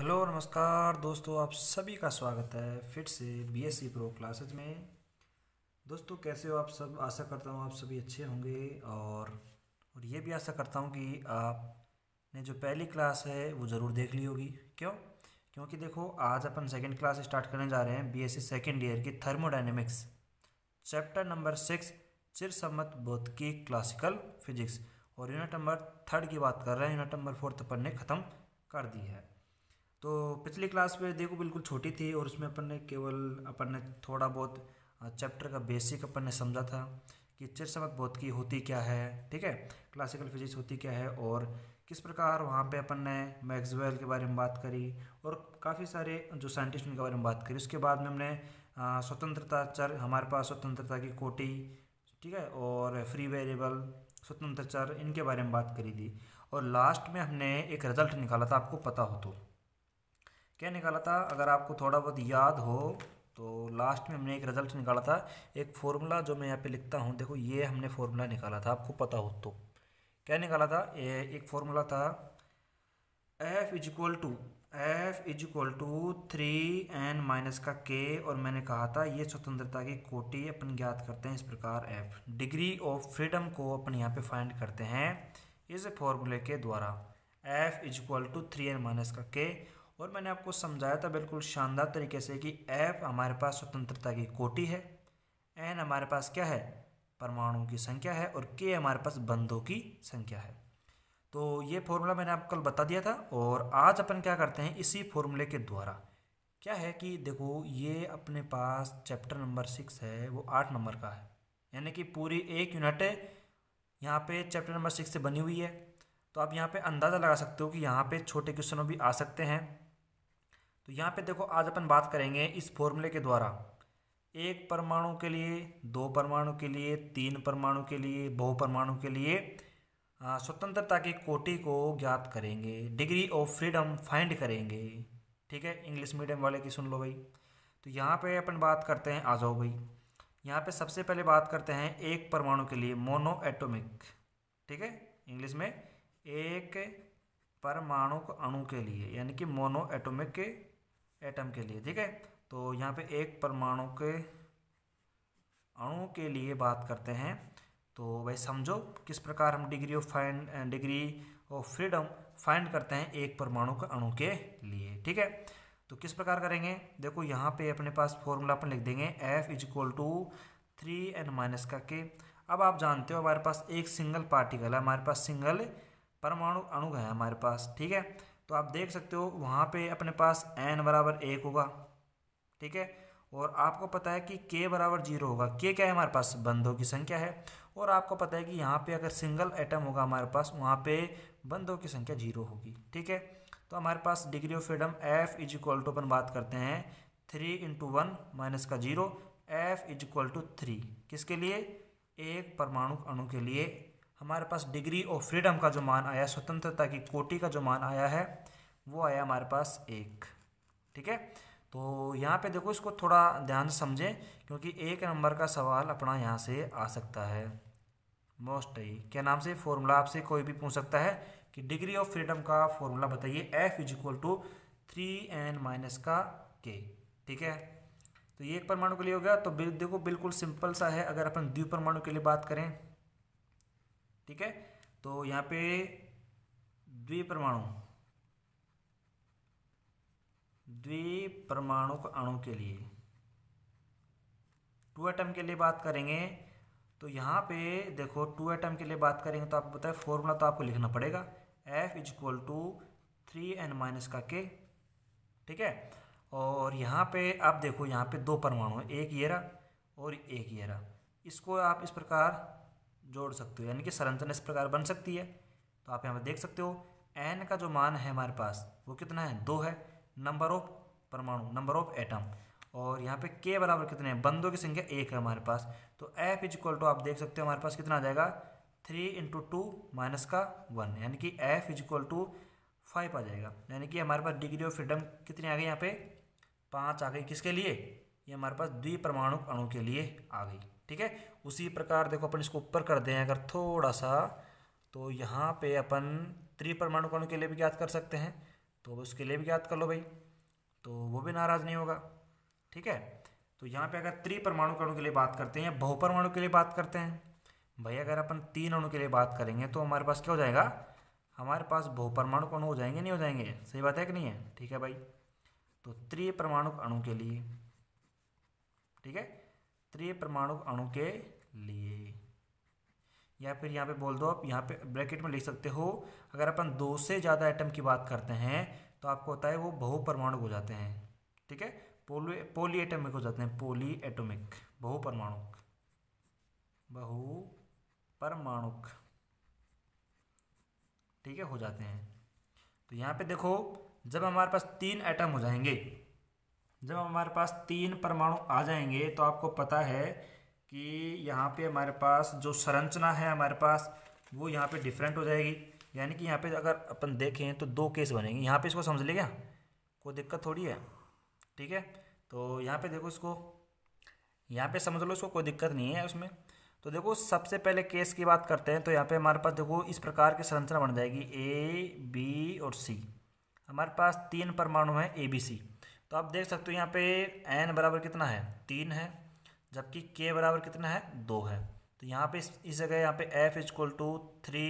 hello नमस्कार दोस्तों आप सभी का स्वागत है फिर से B S C pro classes में दोस्तों कैसे हो आप सब आशा करता हूँ आप सभी अच्छे होंगे और और ये भी आशा करता हूँ कि आपने जो पहली क्लास है वो ज़रूर देख ली होगी क्यों क्योंकि देखो आज अपन सेकंड क्लास स्टार्ट करने जा रहे हैं B S C second year की थर्मोडाइनमिक्स चैप्टर नंबर सिक्स चिरसम्मत बोध की क्लासिकल फिजिक्स और यूनिट नंबर थर्ड की बात कर रहे हैं यूनिट नंबर फोर्थ अपन ने ख़त्म कर दी है तो पिछली क्लास में देखो बिल्कुल छोटी थी और उसमें अपन ने केवल अपन ने थोड़ा बहुत चैप्टर का बेसिक अपन ने समझा था कि चिरसमक बोध की होती क्या है ठीक है क्लासिकल फिजिक्स होती क्या है और किस प्रकार वहाँ पे अपन ने मैक्सवेल के बारे में बात करी और काफ़ी सारे जो साइंटिस्ट उनके बारे में बात करी उसके बाद में हमने स्वतंत्रता चर हमारे पास स्वतंत्रता की कोटी ठीक है और फ्री वेरिएबल स्वतंत्र चर इनके बारे में बात करी थी और लास्ट में हमने एक रिजल्ट निकाला था आपको पता हो तो क्या निकाला था अगर आपको थोड़ा बहुत याद हो तो लास्ट में हमने एक रिजल्ट निकाला था एक फॉर्मूला जो मैं यहाँ पे लिखता हूँ देखो ये हमने फॉर्मूला निकाला था आपको पता हो तो क्या निकाला था ये एक फॉर्मूला था F is equal to F is equal to three N minus का के और मैंने कहा था ये स्वतंत्रता की कोटि अपन ज्ञात करते हैं इस प्रकार एफ डिग्री ऑफ फ्रीडम को अपन यहाँ पे फाइंड करते हैं इस फॉर्मूले के द्वारा F is equal to three N minus का के और मैंने आपको समझाया था बिल्कुल शानदार तरीके से कि एफ हमारे पास स्वतंत्रता की कोटि है एन हमारे पास क्या है परमाणुओं की संख्या है और के हमारे पास बंधों की संख्या है तो ये फॉर्मूला मैंने आपको कल बता दिया था और आज अपन क्या करते हैं इसी फॉर्मूले के द्वारा क्या है कि देखो ये अपने पास चैप्टर नंबर सिक्स है वो आठ नंबर का है यानी कि पूरी एक यूनिट यहाँ पे चैप्टर नंबर सिक्स से बनी हुई है तो आप यहाँ पे अंदाज़ा लगा सकते हो कि यहाँ पे छोटे क्वेश्चनों भी आ सकते हैं तो यहाँ पे देखो आज अपन बात करेंगे इस फॉर्मूले के द्वारा एक परमाणु के लिए दो परमाणु के लिए तीन परमाणु के लिए बहु परमाणु के लिए स्वतंत्रता की कोटि को ज्ञात करेंगे डिग्री ऑफ फ्रीडम फाइंड करेंगे ठीक है इंग्लिश मीडियम वाले की सुन लो भाई तो यहाँ पे अपन बात करते हैं आ जाओ भाई यहाँ पे सबसे पहले बात करते हैं एक परमाणु के लिए मोनो एटोमिक ठीक है इंग्लिश में एक परमाणु अणु के लिए यानी कि मोनो एटोमिक एटम के लिए ठीक है तो यहाँ पे एक परमाणु के अणु के लिए बात करते हैं तो भाई समझो किस प्रकार हम degree of find degree of freedom find करते हैं एक परमाणु के अणु के लिए ठीक है तो किस प्रकार करेंगे देखो यहाँ पे अपने पास फॉर्मूला अपन लिख देंगे F is equal to three N minus का के अब आप जानते हो हमारे पास एक सिंगल पार्टिकल है हमारे पास सिंगल परमाणु अणु है हमारे पास ठीक है तो आप देख सकते हो वहाँ पे अपने पास एन बराबर एक होगा ठीक है और आपको पता है कि के बराबर जीरो होगा के क्या है हमारे पास बंधों की संख्या है और आपको पता है कि यहाँ पे अगर सिंगल एटम होगा हमारे पास वहाँ पे बंधों की संख्या जीरो होगी ठीक है तो हमारे पास degree of freedom F is equal to अपन बात करते हैं थ्री इंटू वन माइनस का zero F is equal to three किसके लिए एक परमाणु अणु के लिए हमारे पास डिग्री ऑफ फ्रीडम का जो मान आया स्वतंत्रता की कोटि का जो मान आया है वो आया हमारे पास एक ठीक है तो यहाँ पे देखो इसको थोड़ा ध्यान से समझें क्योंकि एक नंबर का सवाल अपना यहाँ से आ सकता है मोस्ट ही क्या नाम से फॉर्मूला आपसे कोई भी पूछ सकता है कि डिग्री ऑफ फ्रीडम का फॉर्मूला बताइए F is equal to three N minus का के ठीक है तो ये एक परमाणु के लिए हो गया तो देखो बिल्कुल सिंपल सा है अगर अपन द्वि परमाणु के लिए बात करें ठीक है तो यहाँ पे द्वि परमाणु अणु के लिए टू एटम के लिए बात करेंगे तो यहाँ पे देखो टू एटम के लिए बात करेंगे तो आपको बताए फॉर्मूला तो आपको लिखना पड़ेगा F is equal to three N minus का के ठीक है और यहाँ पे आप देखो यहाँ पे दो परमाणु एक ये रहा और एक ये रहा इसको आप इस प्रकार जोड़ सकते हो यानी कि संरचना इस प्रकार बन सकती है तो आप यहाँ पर देख सकते हो एन का जो मान है हमारे पास वो कितना है दो है नंबर ऑफ परमाणु नंबर ऑफ एटम और यहाँ पे के बराबर कितने हैं बंदों की संख्या एक है हमारे पास तो एफ इज इक्वल टू आप देख सकते हो हमारे पास कितना आ जाएगा थ्री इंटू टू माइनस का वन यानी कि F is equal to five आ जाएगा यानी कि हमारे पास डिग्री ऑफ फ्रीडम कितनी आ गई यहाँ पे पाँच आ गई किसके लिए ये हमारे पास द्विपरमाणु अणु के लिए आ गई ठीक है उसी प्रकार देखो अपन इसको ऊपर कर दें अगर थोड़ा सा तो यहाँ पे अपन त्रिपरमाणु कोण के लिए भी ज्ञात कर सकते हैं तो उसके लिए भी ज्ञात कर लो भाई तो वो भी नाराज़ नहीं होगा ठीक है तो यहाँ पे अगर त्रिपरमाणु कणों के लिए बात करते हैं या बहुपरमाणु के लिए बात करते हैं भाई अगर अपन तीन अणु के लिए बात करेंगे तो हमारे पास क्या हो जाएगा हमारे पास बहुपरमाणु कणु हो जाएंगे नहीं हो जाएंगे सही बात है कि नहीं है ठीक है भाई तो त्रिपरमाणु अणु के लिए ठीक है परमाणु अणु के लिए या फिर यहाँ पे बोल दो आप यहाँ पे ब्रैकेट में लिख सकते हो अगर अपन दो से ज़्यादा एटम की बात करते हैं तो आपको होता है वो परमाणु हो जाते हैं ठीक है पोलो पोली एटमिक हो जाते हैं पोली एटोमिक बहु परमाणु ठीक है हो जाते हैं तो यहाँ पे देखो जब हमारे पास तीन एटम हो जाएंगे जब हमारे पास तीन परमाणु आ जाएंगे तो आपको पता है कि यहाँ पे हमारे पास जो संरचना है हमारे पास वो यहाँ पे डिफरेंट हो जाएगी यानी कि यहाँ पे अगर अपन देखें तो दो केस बनेंगे यहाँ पे इसको समझ ले क्या कोई दिक्कत थोड़ी है ठीक है तो यहाँ पे देखो इसको यहाँ पे समझ लो इसको कोई दिक्कत नहीं है उसमें तो देखो सबसे पहले केस की बात करते हैं तो यहाँ पर हमारे पास देखो इस प्रकार की संरचना बन जाएगी ए बी और सी हमारे पास तीन परमाणु हैं ए बी सी तो आप देख सकते हो यहाँ पे एन बराबर कितना है तीन है जबकि के बराबर कितना है दो है तो यहाँ पे इस, जगह यहाँ पे F is equal to three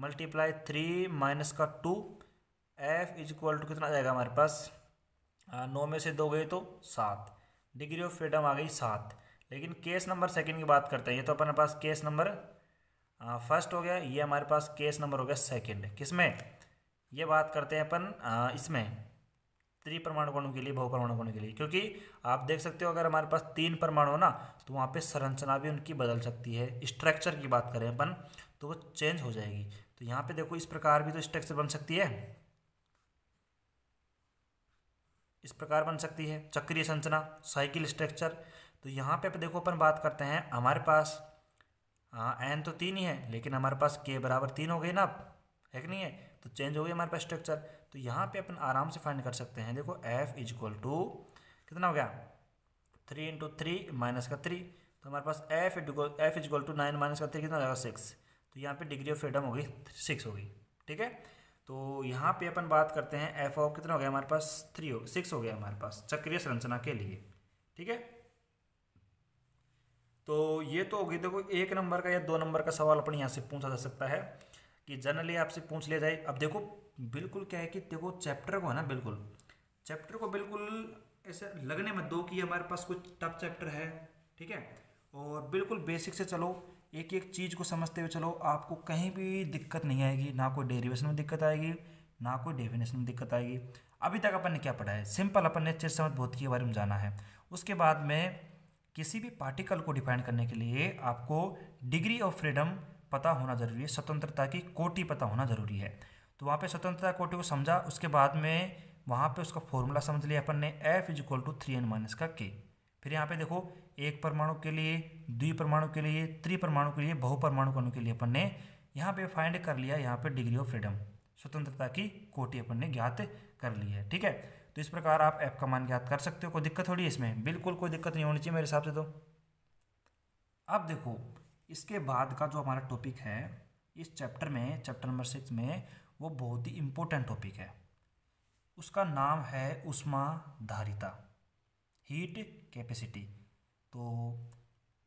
multiply three minus का टू एफ इजक्वल टू कितना जाएगा हमारे पास नौ में से दो गए तो सात डिग्री ऑफ फ्रीडम आ गई सात लेकिन केस नंबर सेकंड की बात करते हैं ये तो अपने पास केस नंबर फर्स्ट हो गया ये हमारे पास केस नंबर हो गया सेकंड किसमें ये बात करते हैं अपन इसमें त्रिपरमाणु कणों के लिए बहुपरमाणु कणों के लिए क्योंकि आप देख सकते हो अगर हमारे पास तीन परमाणु हो ना तो वहाँ पे संरचना भी उनकी बदल सकती है स्ट्रक्चर की बात करें अपन तो वो चेंज हो जाएगी तो यहाँ पे देखो इस प्रकार भी तो स्ट्रक्चर बन सकती है इस प्रकार बन सकती है चक्रीय संरचना साइकिल स्ट्रक्चर तो यहाँ पे देखो अपन बात करते हैं हमारे पास हाँ एन तो तीन ही है लेकिन हमारे पास के बराबर तीन हो गई ना है कि नहीं है तो चेंज हो गई हमारे पास स्ट्रक्चर तो यहाँ पे अपन आराम से फाइंड कर सकते हैं देखो एफ इज इक्वल टू कितना हो गया थ्री इंटू थ्री माइनस का थ्री तो हमारे पास F equal F is equal to nine minus का थ्री कितना हो जाएगा सिक्स तो यहाँ पे डिग्री ऑफ फ्रीडम होगी सिक्स होगी ठीक है तो यहाँ पे अपन बात करते हैं एफ ऑफ कितना हो गया हमारे पास थ्री हो सिक्स हो गया हमारे पास चक्रीय संरचना के लिए ठीक है तो ये तो होगी देखो एक नंबर का या दो नंबर का सवाल अपन यहाँ से पूछा जा सकता है कि जनरली आपसे पूछ लिया जाए अब देखो बिल्कुल क्या है कि देखो चैप्टर को है ना बिल्कुल चैप्टर को बिल्कुल ऐसे लगने में दो कि हमारे पास कुछ टफ चैप्टर है ठीक है और बिल्कुल बेसिक से चलो एक एक चीज़ को समझते हुए चलो आपको कहीं भी दिक्कत नहीं आएगी ना कोई डेरिवेशन में दिक्कत आएगी ना कोई डेफिनेशन में दिक्कत आएगी अभी तक अपन ने क्या पढ़ा है सिंपल अपन ने चिर समझ भौतिकी के बारे में जाना है उसके बाद में किसी भी पार्टिकल को डिफाइन करने के लिए आपको डिग्री ऑफ फ्रीडम पता होना ज़रूरी है स्वतंत्रता की कोटि पता होना ज़रूरी है तो वहाँ पे स्वतंत्रता कोटि को समझा उसके बाद में वहाँ पे उसका फॉर्मूला समझ लिया अपन ने F is equal to three N minus का के फिर यहाँ पे देखो एक परमाणु के लिए द्वि परमाणु के लिए परमाणु के लिए परमाणु कणु के लिए अपन ने यहाँ पे फाइंड कर लिया यहाँ पे डिग्री ऑफ फ्रीडम स्वतंत्रता की कोटि अपन ने ज्ञात कर ली है ठीक है तो इस प्रकार आप एफ का मान ज्ञात कर सकते हो कोई दिक्कत थोड़ी इसमें बिल्कुल कोई दिक्कत नहीं होनी चाहिए मेरे हिसाब से तो अब देखो इसके बाद का जो हमारा टॉपिक है इस चैप्टर में चैप्टर नंबर सिक्स में वो बहुत ही इम्पोर्टेंट टॉपिक है उसका नाम है उष्मा धारिता हीट कैपेसिटी तो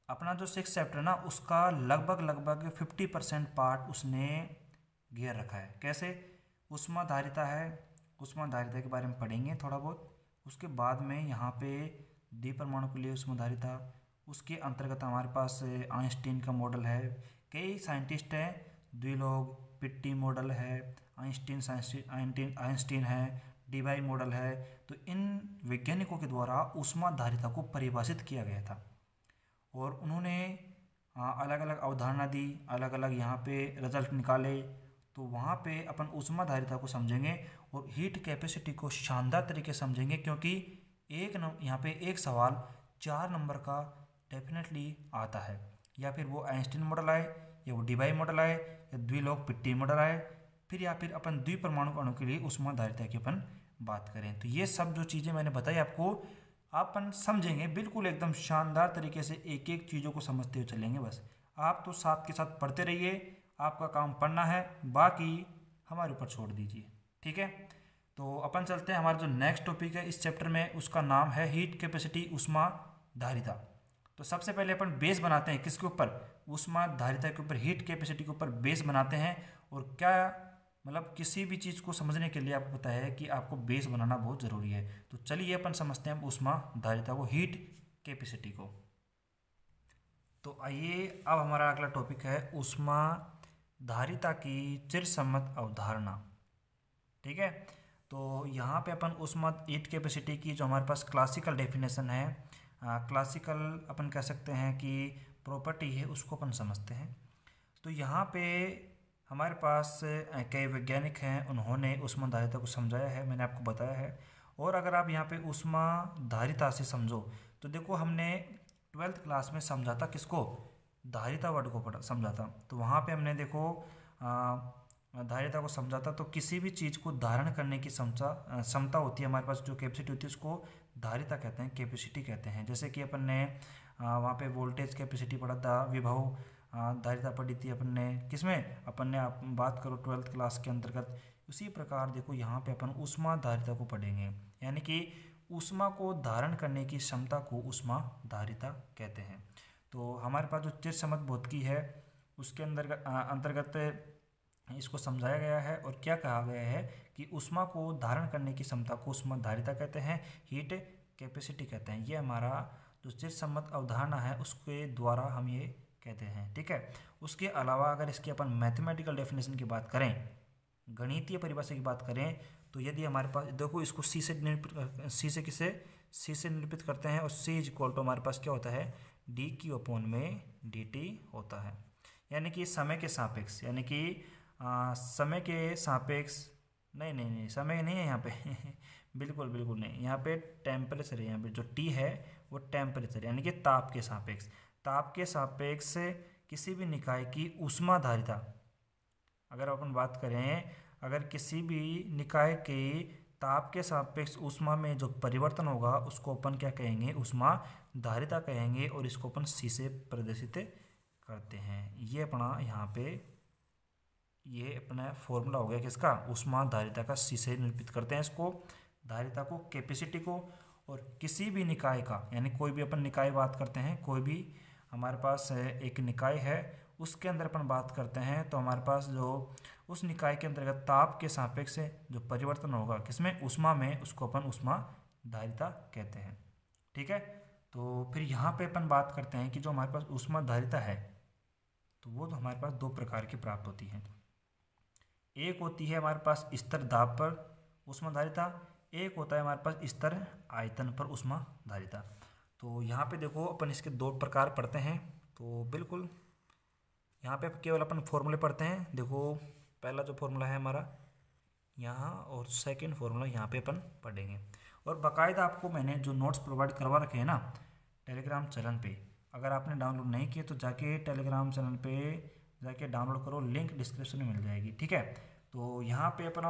अपना जो सिक्स चैप्टर ना उसका लगभग लगभग फिफ्टी परसेंट पार्ट उसने घेर रखा है कैसे उष्मा धारिता है उष्मा धारिता के बारे में पढ़ेंगे थोड़ा बहुत उसके बाद में यहाँ पे परमाणु के लिए उष्मा धारिता उसके अंतर्गत हमारे पास आइंस्टीन का मॉडल है कई साइंटिस्ट हैं लोग पिट्टी मॉडल है आइंस्टीन आइंस्टीन आइंस्टीन है डीबाई मॉडल है तो इन वैज्ञानिकों के द्वारा उष्मा धारिता को परिभाषित किया गया था और उन्होंने अलग अलग अवधारणा दी अलग अलग यहाँ पे रिजल्ट निकाले तो वहाँ पे अपन उष्मा धारिता को समझेंगे और हीट कैपेसिटी को शानदार तरीके समझेंगे क्योंकि एक नंबर यहाँ पे एक सवाल चार नंबर का डेफिनेटली आता है या फिर वो आइंस्टीन मॉडल आए ये वो डिबाई मॉडल आए या द्विलोक पिट्टी मॉडल आए फिर या फिर अपन परमाणु अणु के लिए उष्मा धारिता की अपन बात करें तो ये सब जो चीज़ें मैंने बताई आपको अपन समझेंगे बिल्कुल एकदम शानदार तरीके से एक एक चीज़ों को समझते हुए चलेंगे बस आप तो साथ के साथ पढ़ते रहिए आपका काम पढ़ना है बाकी हमारे ऊपर छोड़ दीजिए ठीक है तो अपन चलते हैं हमारा जो नेक्स्ट टॉपिक है इस चैप्टर में उसका नाम है हीट कैपेसिटी उष्मा धारिता तो सबसे पहले अपन बेस बनाते हैं किसके ऊपर उष्मा धारिता के ऊपर हीट कैपेसिटी के ऊपर बेस बनाते हैं और क्या मतलब किसी भी चीज़ को समझने के लिए आपको पता है कि आपको बेस बनाना बहुत ज़रूरी है तो चलिए अपन समझते हैं उष्मा धारिता को हीट कैपेसिटी को तो आइए अब हमारा अगला टॉपिक है उष्मा धारिता की चिरसम्मत अवधारणा ठीक है तो यहाँ पे अपन उष्मा हीट कैपेसिटी की जो हमारे पास क्लासिकल डेफिनेशन है क्लासिकल अपन कह सकते हैं कि प्रॉपर्टी है उसको अपन समझते हैं तो यहाँ पे हमारे पास कई वैज्ञानिक हैं उन्होंने उष्मा धारिता को समझाया है मैंने आपको बताया है और अगर आप यहाँ पे उष्मा धारिता से समझो तो देखो हमने ट्वेल्थ क्लास में समझाता किसको धारिता वर्ड को पढ़ा समझाता तो वहाँ पे हमने देखो धारिता को समझाता तो किसी भी चीज़ को धारण करने की क्षमता क्षमता होती है हमारे पास जो कैपेसिटी होती है उसको धारिता कहते हैं कैपेसिटी कहते हैं जैसे कि अपन ने वहाँ पे वोल्टेज कैपेसिटी पढ़ा था विभव धारिता पढ़ी थी अपन ने किसमें अपन ने आप बात करो ट्वेल्थ क्लास के अंतर्गत उसी प्रकार देखो यहाँ पे अपन उष्मा धारिता को पढ़ेंगे यानी कि उष्मा को धारण करने की क्षमता को उष्मा धारिता कहते हैं तो हमारे पास जो चिर समत की है उसके अंदर अंतर्गत इसको समझाया गया है और क्या कहा गया है कि उष्मा को धारण करने की क्षमता को उष्मा धारिता कहते हैं हीट कैपेसिटी कहते हैं ये हमारा जो चिरसम्मत अवधारणा है उसके द्वारा हम ये कहते हैं ठीक है उसके अलावा अगर इसकी अपन मैथमेटिकल डेफिनेशन की बात करें गणितीय परिभाषा की बात करें तो यदि हमारे पास देखो इसको सी से निरूपित सी से किसे सी से निरूपित करते हैं और सी इज इक्वल टू हमारे पास क्या होता है डी की ओपोन में डी टी होता है यानी कि समय के सापेक्ष यानी कि समय के सापेक्ष नहीं नहीं नहीं समय नहीं है यहाँ पे बिल्कुल बिल्कुल नहीं यहाँ पे टेम्परेचर है यहाँ पे जो टी है वो टेम्परेचर यानी कि ताप के सापेक्ष ताप के सापेक्ष किसी भी निकाय की उष्माधारिता अगर अपन बात करें अगर किसी भी निकाय के ताप के सापेक्ष उष्मा में जो परिवर्तन होगा उसको अपन क्या कहेंगे उष्मा धारिता कहेंगे और इसको अपन सी से प्रदर्शित करते हैं ये अपना यहाँ पे ये अपना फॉर्मूला हो गया किसका उष्मा धारिता का सी से निरूपित करते हैं इसको धारिता को कैपेसिटी को और किसी भी निकाय का यानी कोई भी अपन निकाय बात करते हैं कोई भी हमारे पास एक निकाय है उसके अंदर अपन बात करते हैं तो हमारे पास जो उस निकाय के अंतर्गत ताप के सापेक्ष से जो परिवर्तन होगा किसमें उष्मा में उसको अपन उष्मा धारिता कहते हैं ठीक है तो फिर यहाँ पे अपन बात करते हैं कि जो हमारे पास उष्मा धारिता है तो वो तो हमारे पास दो प्रकार की प्राप्त होती है एक होती है हमारे पास स्तर दाब पर उष्मा धारिता एक होता है हमारे पास स्तर आयतन पर उष्मा धारिता तो यहाँ पे देखो अपन इसके दो प्रकार पढ़ते हैं तो बिल्कुल यहाँ पे केवल अपन फॉर्मूले पढ़ते हैं देखो पहला जो फॉर्मूला है हमारा यहाँ और सेकंड फॉर्मूला यहाँ पे अपन पढ़ेंगे और बाकायदा आपको मैंने जो नोट्स प्रोवाइड करवा रखे हैं ना टेलीग्राम चैनल पर अगर आपने डाउनलोड नहीं किए तो जाके टेलीग्राम चैनल पर जाके डाउनलोड करो लिंक डिस्क्रिप्शन में मिल जाएगी ठीक है तो यहाँ पे अपना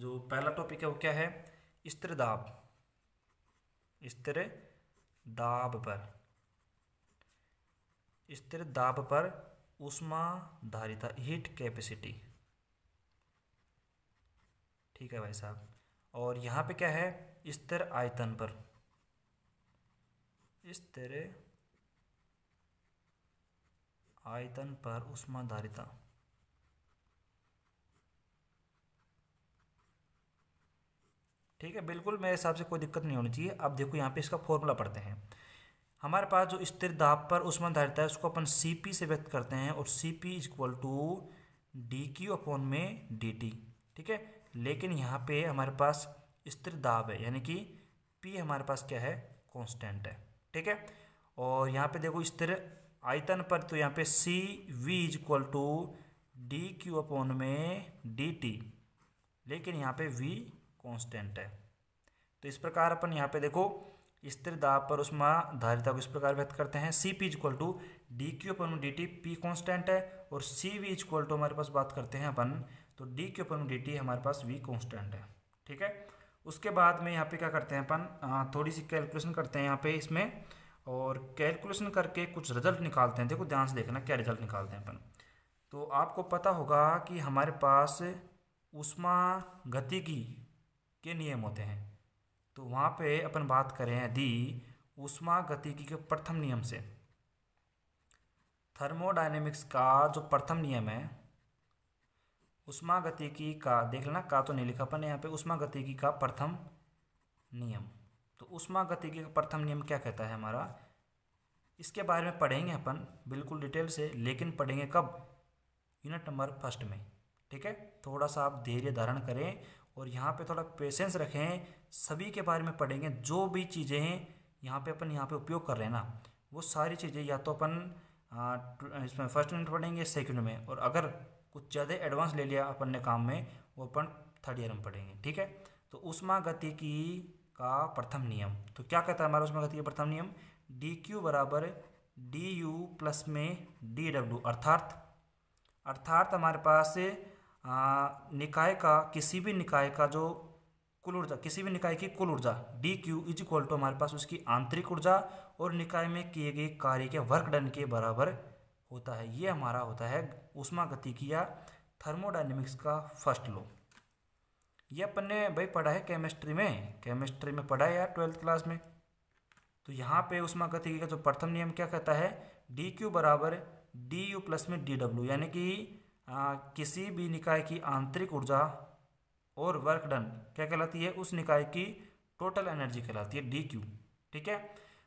जो पहला टॉपिक है वो क्या है स्त्र दाब स्त्र दाब पर स्त्र दाब पर उष्मा धारिता हीट कैपेसिटी ठीक है भाई साहब और यहाँ पे क्या है स्त्र आयतन पर स्त्र आयतन पर उष्मा धारिता ठीक है बिल्कुल मेरे हिसाब से कोई दिक्कत नहीं होनी चाहिए अब देखो यहाँ पे इसका फॉर्मूला पढ़ते हैं हमारे पास जो स्थिर दाब पर उष्मा धारिता है उसको अपन सी पी से व्यक्त करते हैं और C P equal to D Q upon में डी टी ठीक है लेकिन यहाँ पे हमारे पास स्थिर दाब है यानी कि पी हमारे पास क्या है कॉन्स्टेंट है ठीक है और यहाँ पे देखो स्थिर आयतन पर तो यहाँ पे C V is equal to D Q upon में डी टी लेकिन यहाँ पे वी कांस्टेंट है तो इस प्रकार अपन यहाँ पे देखो स्थिर दाब पर उष्मा धारिता को इस प्रकार व्यक्त करते हैं C P equal to D Q upon D T P constant है और सी वी इक्वल टू हमारे पास बात करते हैं अपन तो D Q upon D T हमारे पास वी कॉन्स्टेंट है ठीक है उसके बाद में यहाँ पे क्या करते हैं अपन थोड़ी सी कैलकुलेशन करते हैं यहाँ पे इसमें और कैलकुलेशन करके कुछ रिजल्ट निकालते हैं देखो ध्यान से देखना क्या रिजल्ट निकालते हैं अपन तो आपको पता होगा कि हमारे पास उष्मा गति की के नियम होते हैं तो वहाँ पे अपन बात करें यदि उष्मा गतिकी के प्रथम नियम से थर्मोडाइनेमिक्स का जो प्रथम नियम है उष्मा गतिकी का देख लेना का तो नहीं लिखा अपन यहाँ पे उष्मा गतिकी का प्रथम नियम तो उष्मा गतिकी का प्रथम नियम क्या कहता है हमारा इसके बारे में पढ़ेंगे अपन बिल्कुल डिटेल से लेकिन पढ़ेंगे कब यूनिट नंबर फर्स्ट में ठीक है थोड़ा सा आप धैर्य धारण करें और यहाँ पे थोड़ा पेशेंस रखें सभी के बारे में पढ़ेंगे जो भी चीज़ें हैं यहाँ पे अपन यहाँ पे उपयोग कर रहे हैं ना वो सारी चीज़ें या तो अपन इसमें फर्स्ट यूनिट पढ़ेंगे सेकेंड में और अगर कुछ ज़्यादा एडवांस ले लिया अपन ने काम में वो अपन थर्ड ईयर में पढ़ेंगे ठीक है तो उष्मा गति की का प्रथम नियम तो क्या कहता है हमारा उष्मा गति का प्रथम नियम डी क्यू बराबर डी यू प्लस में डी डब्ल्यू अर्थात अर्थात हमारे पास निकाय का किसी भी निकाय का जो कुल ऊर्जा किसी भी निकाय की कुल ऊर्जा D Q is equal to हमारे पास उसकी आंतरिक ऊर्जा और निकाय में किए गए कार्य के वर्क डन के बराबर होता है ये हमारा होता है उष्मा की या थर्मोडाइनमिक्स का फर्स्ट लॉ ये अपन ने भाई पढ़ा है केमिस्ट्री में केमिस्ट्री में पढ़ा है यार ट्वेल्थ क्लास में तो यहाँ पे उष्मा गति का जो प्रथम नियम क्या कहता है डी क्यू बराबर डी यू प्लस में डी डब्ल्यू यानी कि आ, किसी भी निकाय की आंतरिक ऊर्जा और वर्क डन क्या कहलाती है उस निकाय की टोटल एनर्जी कहलाती है डी क्यू ठीक है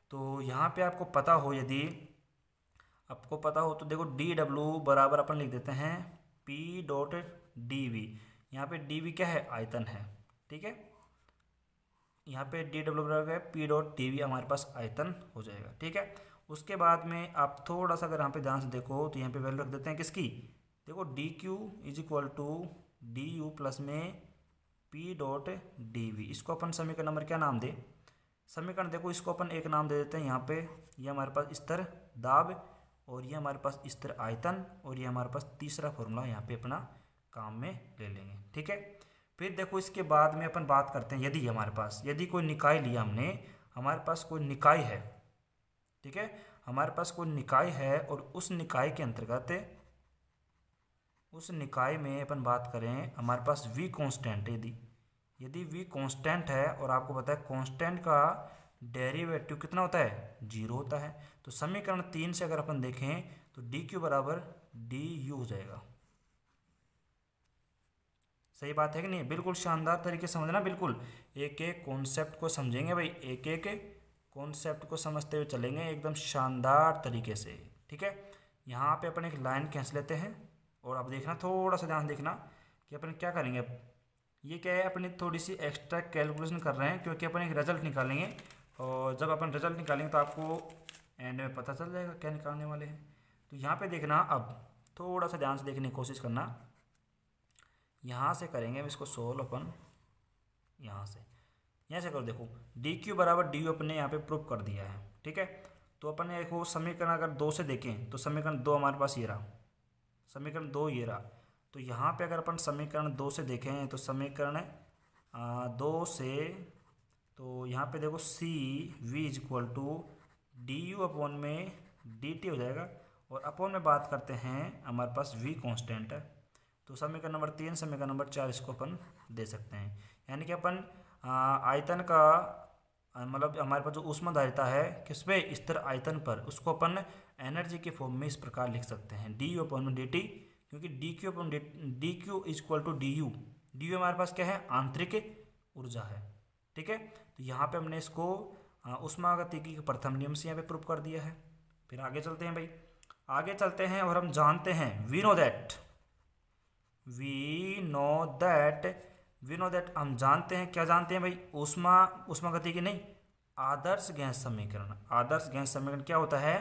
तो यहाँ पे आपको पता हो यदि आपको पता हो तो देखो डी डब्ल्यू बराबर अपन लिख देते हैं पी डॉट डी वी यहाँ पर डी वी क्या है आयतन है ठीक है यहाँ पे डी डब्ल्यू बराबर है पी डॉट डी वी हमारे पास आयतन हो जाएगा ठीक है उसके बाद में आप थोड़ा सा अगर यहाँ पे ध्यान से देखो तो यहाँ पे वैल्यू रख देते हैं किसकी देखो D Q is equal to D U plus में पी डॉट डी वी इसको अपन समीकरण नंबर क्या नाम दे समीकरण देखो इसको अपन एक नाम दे देते हैं यहाँ पे ये हमारे पास स्तर दाब और ये हमारे पास स्तर आयतन और ये हमारे पास तीसरा फॉर्मूला यहाँ पे अपना काम में ले लेंगे ठीक है फिर देखो इसके बाद में अपन बात करते हैं यदि हमारे पास यदि कोई निकाय लिया हमने हमारे पास कोई निकाय है ठीक है हमारे पास कोई निकाय है और उस निकाय के अंतर्गत उस निकाय में अपन बात करें हमारे पास वी कांस्टेंट यदि यदि वी कांस्टेंट है और आपको पता है कॉन्स्टेंट का डेरिवेटिव कितना होता है जीरो होता है तो समीकरण तीन से अगर अपन देखें तो डी क्यू बराबर डी यू हो जाएगा सही बात है कि नहीं बिल्कुल शानदार तरीके समझना बिल्कुल एक एक कॉन्सेप्ट को समझेंगे भाई एक एक कॉन्सेप्ट को समझते हुए चलेंगे एकदम शानदार तरीके से ठीक है यहाँ पे अपन एक लाइन खींच लेते हैं और अब देखना थोड़ा सा ध्यान देखना कि अपन क्या करेंगे अब ये क्या है अपनी थोड़ी सी एक्स्ट्रा कैलकुलेशन कर रहे हैं क्योंकि अपन एक रिजल्ट निकालेंगे और जब अपन रिजल्ट निकालेंगे तो आपको एंड में पता चल जाएगा क्या निकालने वाले हैं तो यहाँ पे देखना अब थोड़ा सा ध्यान से देखने की कोशिश करना यहाँ से करेंगे इसको सोल्व अपन यहाँ से यहाँ से करो देखो डी क्यू बराबर डी यू अपने यहाँ पे प्रूव कर दिया है ठीक है तो अपन वो समीकरण अगर दो से देखें तो समीकरण दो हमारे पास ये रहा समीकरण दो ये रहा तो यहाँ पे अगर अपन समीकरण दो से देखें तो समीकरण दो से तो यहाँ पे देखो C V is equal to D U upon में डी टी हो जाएगा और अपॉन में बात करते हैं हमारे पास वी कॉन्स्टेंट है तो समीकरण नंबर तीन समीकरण नंबर चार इसको अपन दे सकते हैं यानी कि अपन आयतन का मतलब हमारे पास जो उष्माधारिता है किस पे स्तर आयतन पर उसको अपन एनर्जी के फॉर्म में इस प्रकार लिख सकते हैं D U upon D T क्योंकि D Q upon D Q is equal to D U D U हमारे पास क्या है आंतरिक ऊर्जा है ठीक है तो यहाँ पे हमने इसको उष्मागतिकी के प्रथम नियम से यहाँ पे प्रूव कर दिया है फिर आगे चलते हैं भाई आगे चलते हैं और हम जानते हैं we know that we know that we know that हम जानते हैं क्या जानते हैं भाई उष्मा उष्मागतिकी नहीं आदर्श गैस समीकरण आदर्श गैस समीकरण क्या होता है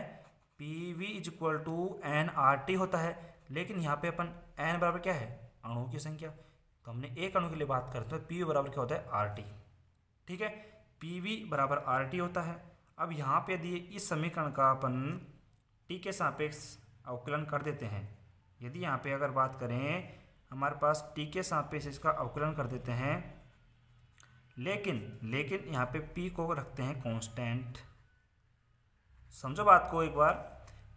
P V is equal to N R T होता है लेकिन यहाँ पे अपन एन बराबर क्या है अणु की संख्या तो हमने एक अणु के लिए बात करते हैं पी तो वी बराबर क्या होता है आर टी ठीक है पी वी बराबर आर टी होता है अब यहाँ पे यदि इस समीकरण का अपन टी के सापेक्ष अवकलन कर देते हैं यदि यहाँ पे अगर बात करें हमारे पास टी के सापेक्ष इसका अवकलन कर देते हैं लेकिन लेकिन यहाँ पे पी को रखते हैं कॉन्स्टेंट समझो बात को एक बार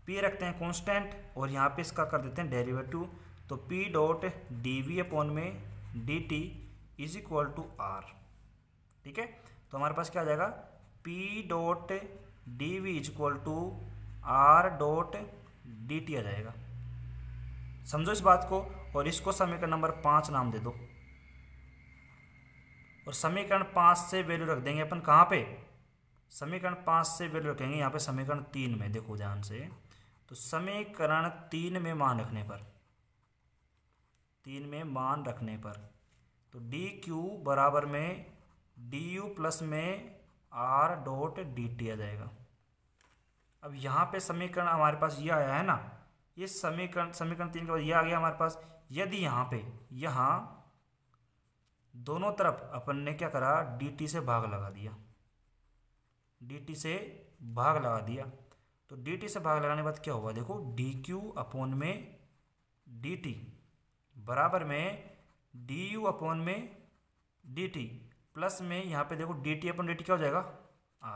पी रखते हैं कांस्टेंट और यहाँ पे इसका कर देते हैं डेरिवेटिव तो P dot D V upon में D T is equal to R ठीक है तो हमारे पास क्या आ जाएगा P dot D V is equal to R dot D T आ जाएगा समझो इस बात को और इसको समीकरण नंबर पाँच नाम दे दो और समीकरण पाँच से वैल्यू रख देंगे अपन कहाँ पे समीकरण पाँच से वैल्यू रखेंगे यहाँ पे समीकरण तीन में देखो ध्यान से तो समीकरण तीन में मान रखने पर तीन में मान रखने पर तो डी क्यू बराबर में डी यू प्लस में आर डॉट डी टी आ जाएगा अब यहाँ पे समीकरण हमारे पास ये आया है ना ये समीकरण समीकरण तीन के बाद ये आ गया हमारे पास यदि यहाँ पे यहाँ दोनों तरफ अपन ने क्या करा डी टी से भाग लगा दिया डी टी से भाग लगा दिया तो डी टी से भाग लगाने के बाद क्या होगा देखो डी क्यू अपोन में डी टी बराबर में डी यू अपोन में डी टी प्लस में यहाँ पे देखो D T upon D T क्या हो जाएगा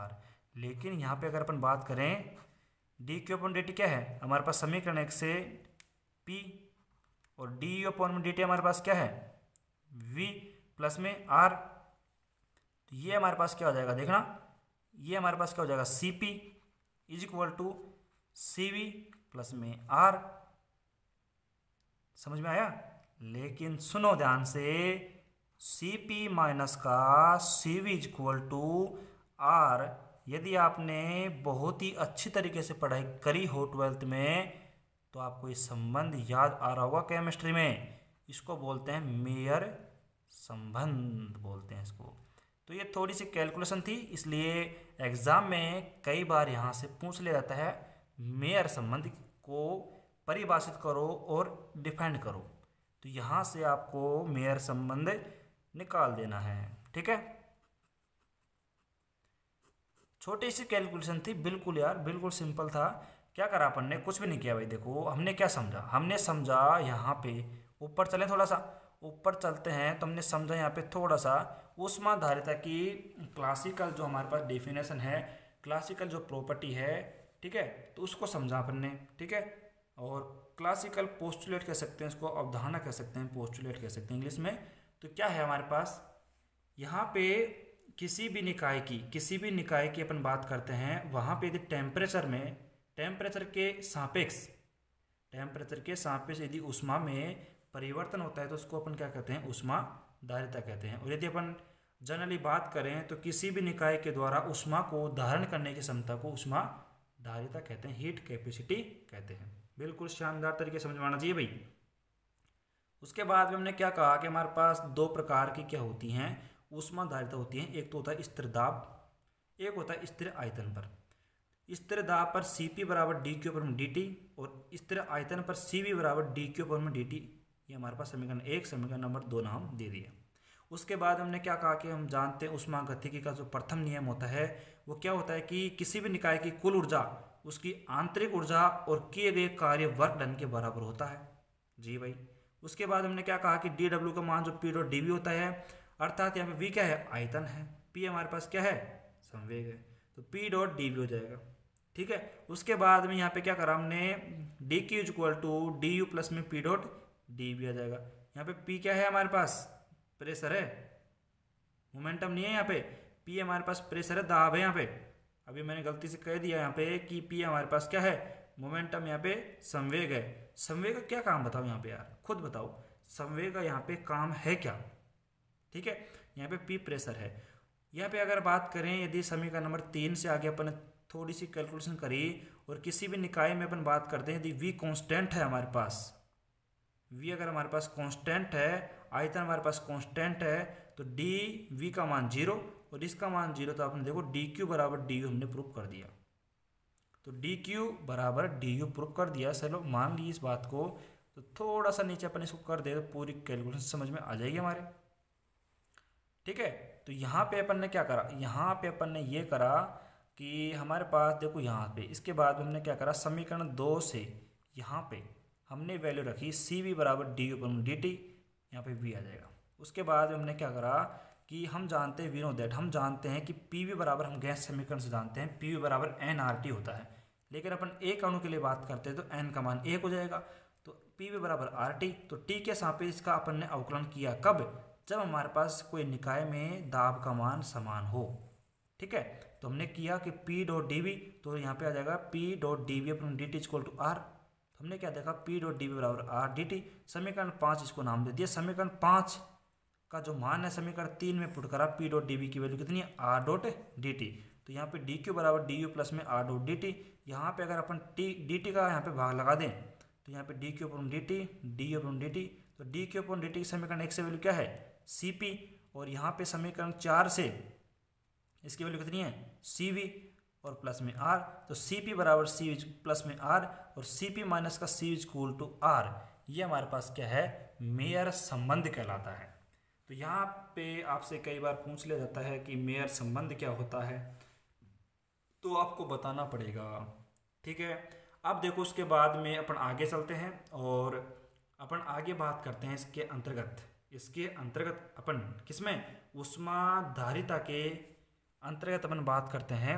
आर लेकिन यहाँ पे अगर अपन बात करें D Q upon D T क्या है हमारे पास समीकरण एक से पी और डी यू अपोन में डी टी हमारे पास क्या है वी प्लस में आर तो ये हमारे पास क्या हो जाएगा देखना ये हमारे पास क्या हो जाएगा C P is equal to C V plus में आर समझ में आया लेकिन सुनो ध्यान से सी पी माइनस का C V is equal to R यदि आपने बहुत ही अच्छी तरीके से पढ़ाई करी हो ट्वेल्थ में तो आपको ये संबंध याद आ रहा होगा केमिस्ट्री में इसको बोलते हैं मेयर संबंध बोलते हैं इसको तो ये थोड़ी सी कैलकुलेशन थी इसलिए एग्ज़ाम में कई बार यहाँ से पूछ लिया जाता है मेयर संबंध को परिभाषित करो और डिफाइन करो तो यहाँ से आपको मेयर संबंध निकाल देना है ठीक है छोटी सी कैलकुलेशन थी बिल्कुल यार बिल्कुल सिंपल था क्या करा अपन ने कुछ भी नहीं किया भाई देखो हमने क्या समझा हमने समझा यहाँ पे ऊपर चले थोड़ा सा ऊपर चलते हैं तो हमने समझा यहाँ पे थोड़ा सा उष्मा धारिता की क्लासिकल जो हमारे पास डेफिनेशन है क्लासिकल जो प्रॉपर्टी है ठीक है तो उसको समझा अपन ने ठीक है और क्लासिकल पोस्टुलेट कह सकते हैं इसको अवधारणा कह सकते हैं पोस्टुलेट कह सकते हैं इंग्लिश में तो क्या है हमारे पास यहाँ पे किसी भी निकाय की किसी भी निकाय की अपन बात करते हैं वहाँ पे यदि टेम्परेचर में टेम्परेचर के सापेक्ष टेम्परेचर के सापेक्ष यदि उष्मा में परिवर्तन होता है तो उसको अपन क्या कहते हैं उष्मा धारिता कहते हैं और यदि अपन जनरली बात करें तो किसी भी निकाय के द्वारा उष्मा को धारण करने की क्षमता को उष्मा धारिता कहते हैं हीट कैपेसिटी कहते हैं बिल्कुल शानदार तरीके से समझवाना चाहिए भाई उसके बाद में हमने क्या कहा कि हमारे पास दो प्रकार की क्या होती हैं उष्मा धारिता होती हैं एक तो होता है स्थिर दाब एक होता है स्थिर आयतन पर स्थिर दाब पर सी पी बराबर डी क्यू पर डी टी और स्थिर आयतन पर सी बी बराबर डी क्यू पर डी टी ये हमारे पास समीकरण एक समीकरण नंबर दो नाम दे दिया उसके बाद हमने क्या कहा कि हम जानते हैं उष्मा गतिकी का जो प्रथम नियम होता है वो क्या होता है कि किसी भी निकाय की कुल ऊर्जा उसकी आंतरिक ऊर्जा और किए गए कार्य वर्क डन के बराबर होता है जी भाई उसके बाद हमने क्या कहा कि डी डब्ल्यू का मान जो पी डॉट डी वी होता है अर्थात यहाँ पे वी क्या है आयतन है पी हमारे पास क्या है संवेग है तो पी डॉट डी वी हो जाएगा ठीक है उसके बाद में यहाँ पे क्या करा हमने d Q is equal to D U plus में पी डॉट डी भी आ जाएगा यहाँ पे पी क्या है हमारे पास प्रेशर है मोमेंटम नहीं है यहाँ पे पी हमारे पास प्रेशर है दाब है यहाँ पे अभी मैंने गलती से कह दिया यहाँ पे कि पी हमारे पास क्या है मोमेंटम यहाँ पे संवेग है संवेग का क्या काम बताओ यहाँ पे यार खुद बताओ संवेग का यहाँ पे काम है क्या ठीक है यहाँ पे पी प्रेशर है यहाँ पे अगर बात करें यदि समीकरण नंबर तीन से आगे अपन थोड़ी सी कैलकुलेशन करी और किसी भी निकाय में अपन बात करते हैं यदि वी कॉन्स्टेंट है हमारे पास वी अगर हमारे पास कांस्टेंट है आयतन हमारे पास कांस्टेंट है तो डी वी का मान जीरो और इसका मान जीरो तो आपने देखो डी क्यू बराबर डी यू हमने प्रूफ कर दिया तो डी क्यू बराबर डी यू प्रूफ कर दिया चलो मान ली इस बात को तो थोड़ा सा नीचे अपन इसको कर दे तो पूरी कैलकुलेशन समझ में आ जाएगी हमारे ठीक है तो यहाँ पे अपन ने क्या करा यहाँ पे अपन ने ये करा कि हमारे पास देखो यहाँ पे इसके बाद हमने क्या करा समीकरण दो से यहाँ पे हमने वैल्यू रखी सी वी बराबर डी अपन डी टी यहाँ पर वी आ जाएगा उसके बाद हमने क्या करा कि हम जानते हैं वी नो दैट हम जानते हैं कि पी वी बराबर हम गैस समीकरण से जानते हैं पी वी बराबर एन आर टी होता है लेकिन अपन एक अणु के लिए बात करते हैं तो एन का मान एक हो जाएगा तो पी वी बराबर आर टी तो टी के सापेक्ष इसका अपन ने अवकलन किया कब जब हमारे पास कोई निकाय में दाब का मान समान हो ठीक है तो हमने किया कि पी डॉट डी वी तो यहाँ पे आ जाएगा P dot D V upon D T equal to R हमने क्या देखा पी डॉट डी बराबर आर डी टी समीकरण पाँच इसको नाम दे दिया समीकरण पाँच का जो मान है समीकरण तीन में पुट करा पी डॉट डी बी की वैल्यू कितनी है आर डॉट डी टी तो यहाँ पे डी क्यू बराबर डी यू प्लस में आर डॉट डी टी यहाँ पे अगर अपन टी डी टी का यहाँ पे भाग लगा दें तो यहाँ पे d Q upon D T d U upon D T तो D Q upon D T की समीकरण एक से वैल्यू क्या है सी पी और यहाँ पे समीकरण चार से इसकी वैल्यू कितनी है सी वी और प्लस में आर तो सी पी बराबर सी प्लस में आर और सी पी माइनस का सी कूल टू आर ये हमारे पास क्या है मेयर संबंध कहलाता है तो यहाँ पे आपसे कई बार पूछ लिया जाता है कि मेयर संबंध क्या होता है तो आपको बताना पड़ेगा ठीक है अब देखो उसके बाद में अपन आगे चलते हैं और अपन आगे बात करते हैं इसके अंतर्गत इसके अंतर्गत अपन किसमें उष्माधारिता के अंतर्गत अपन बात करते हैं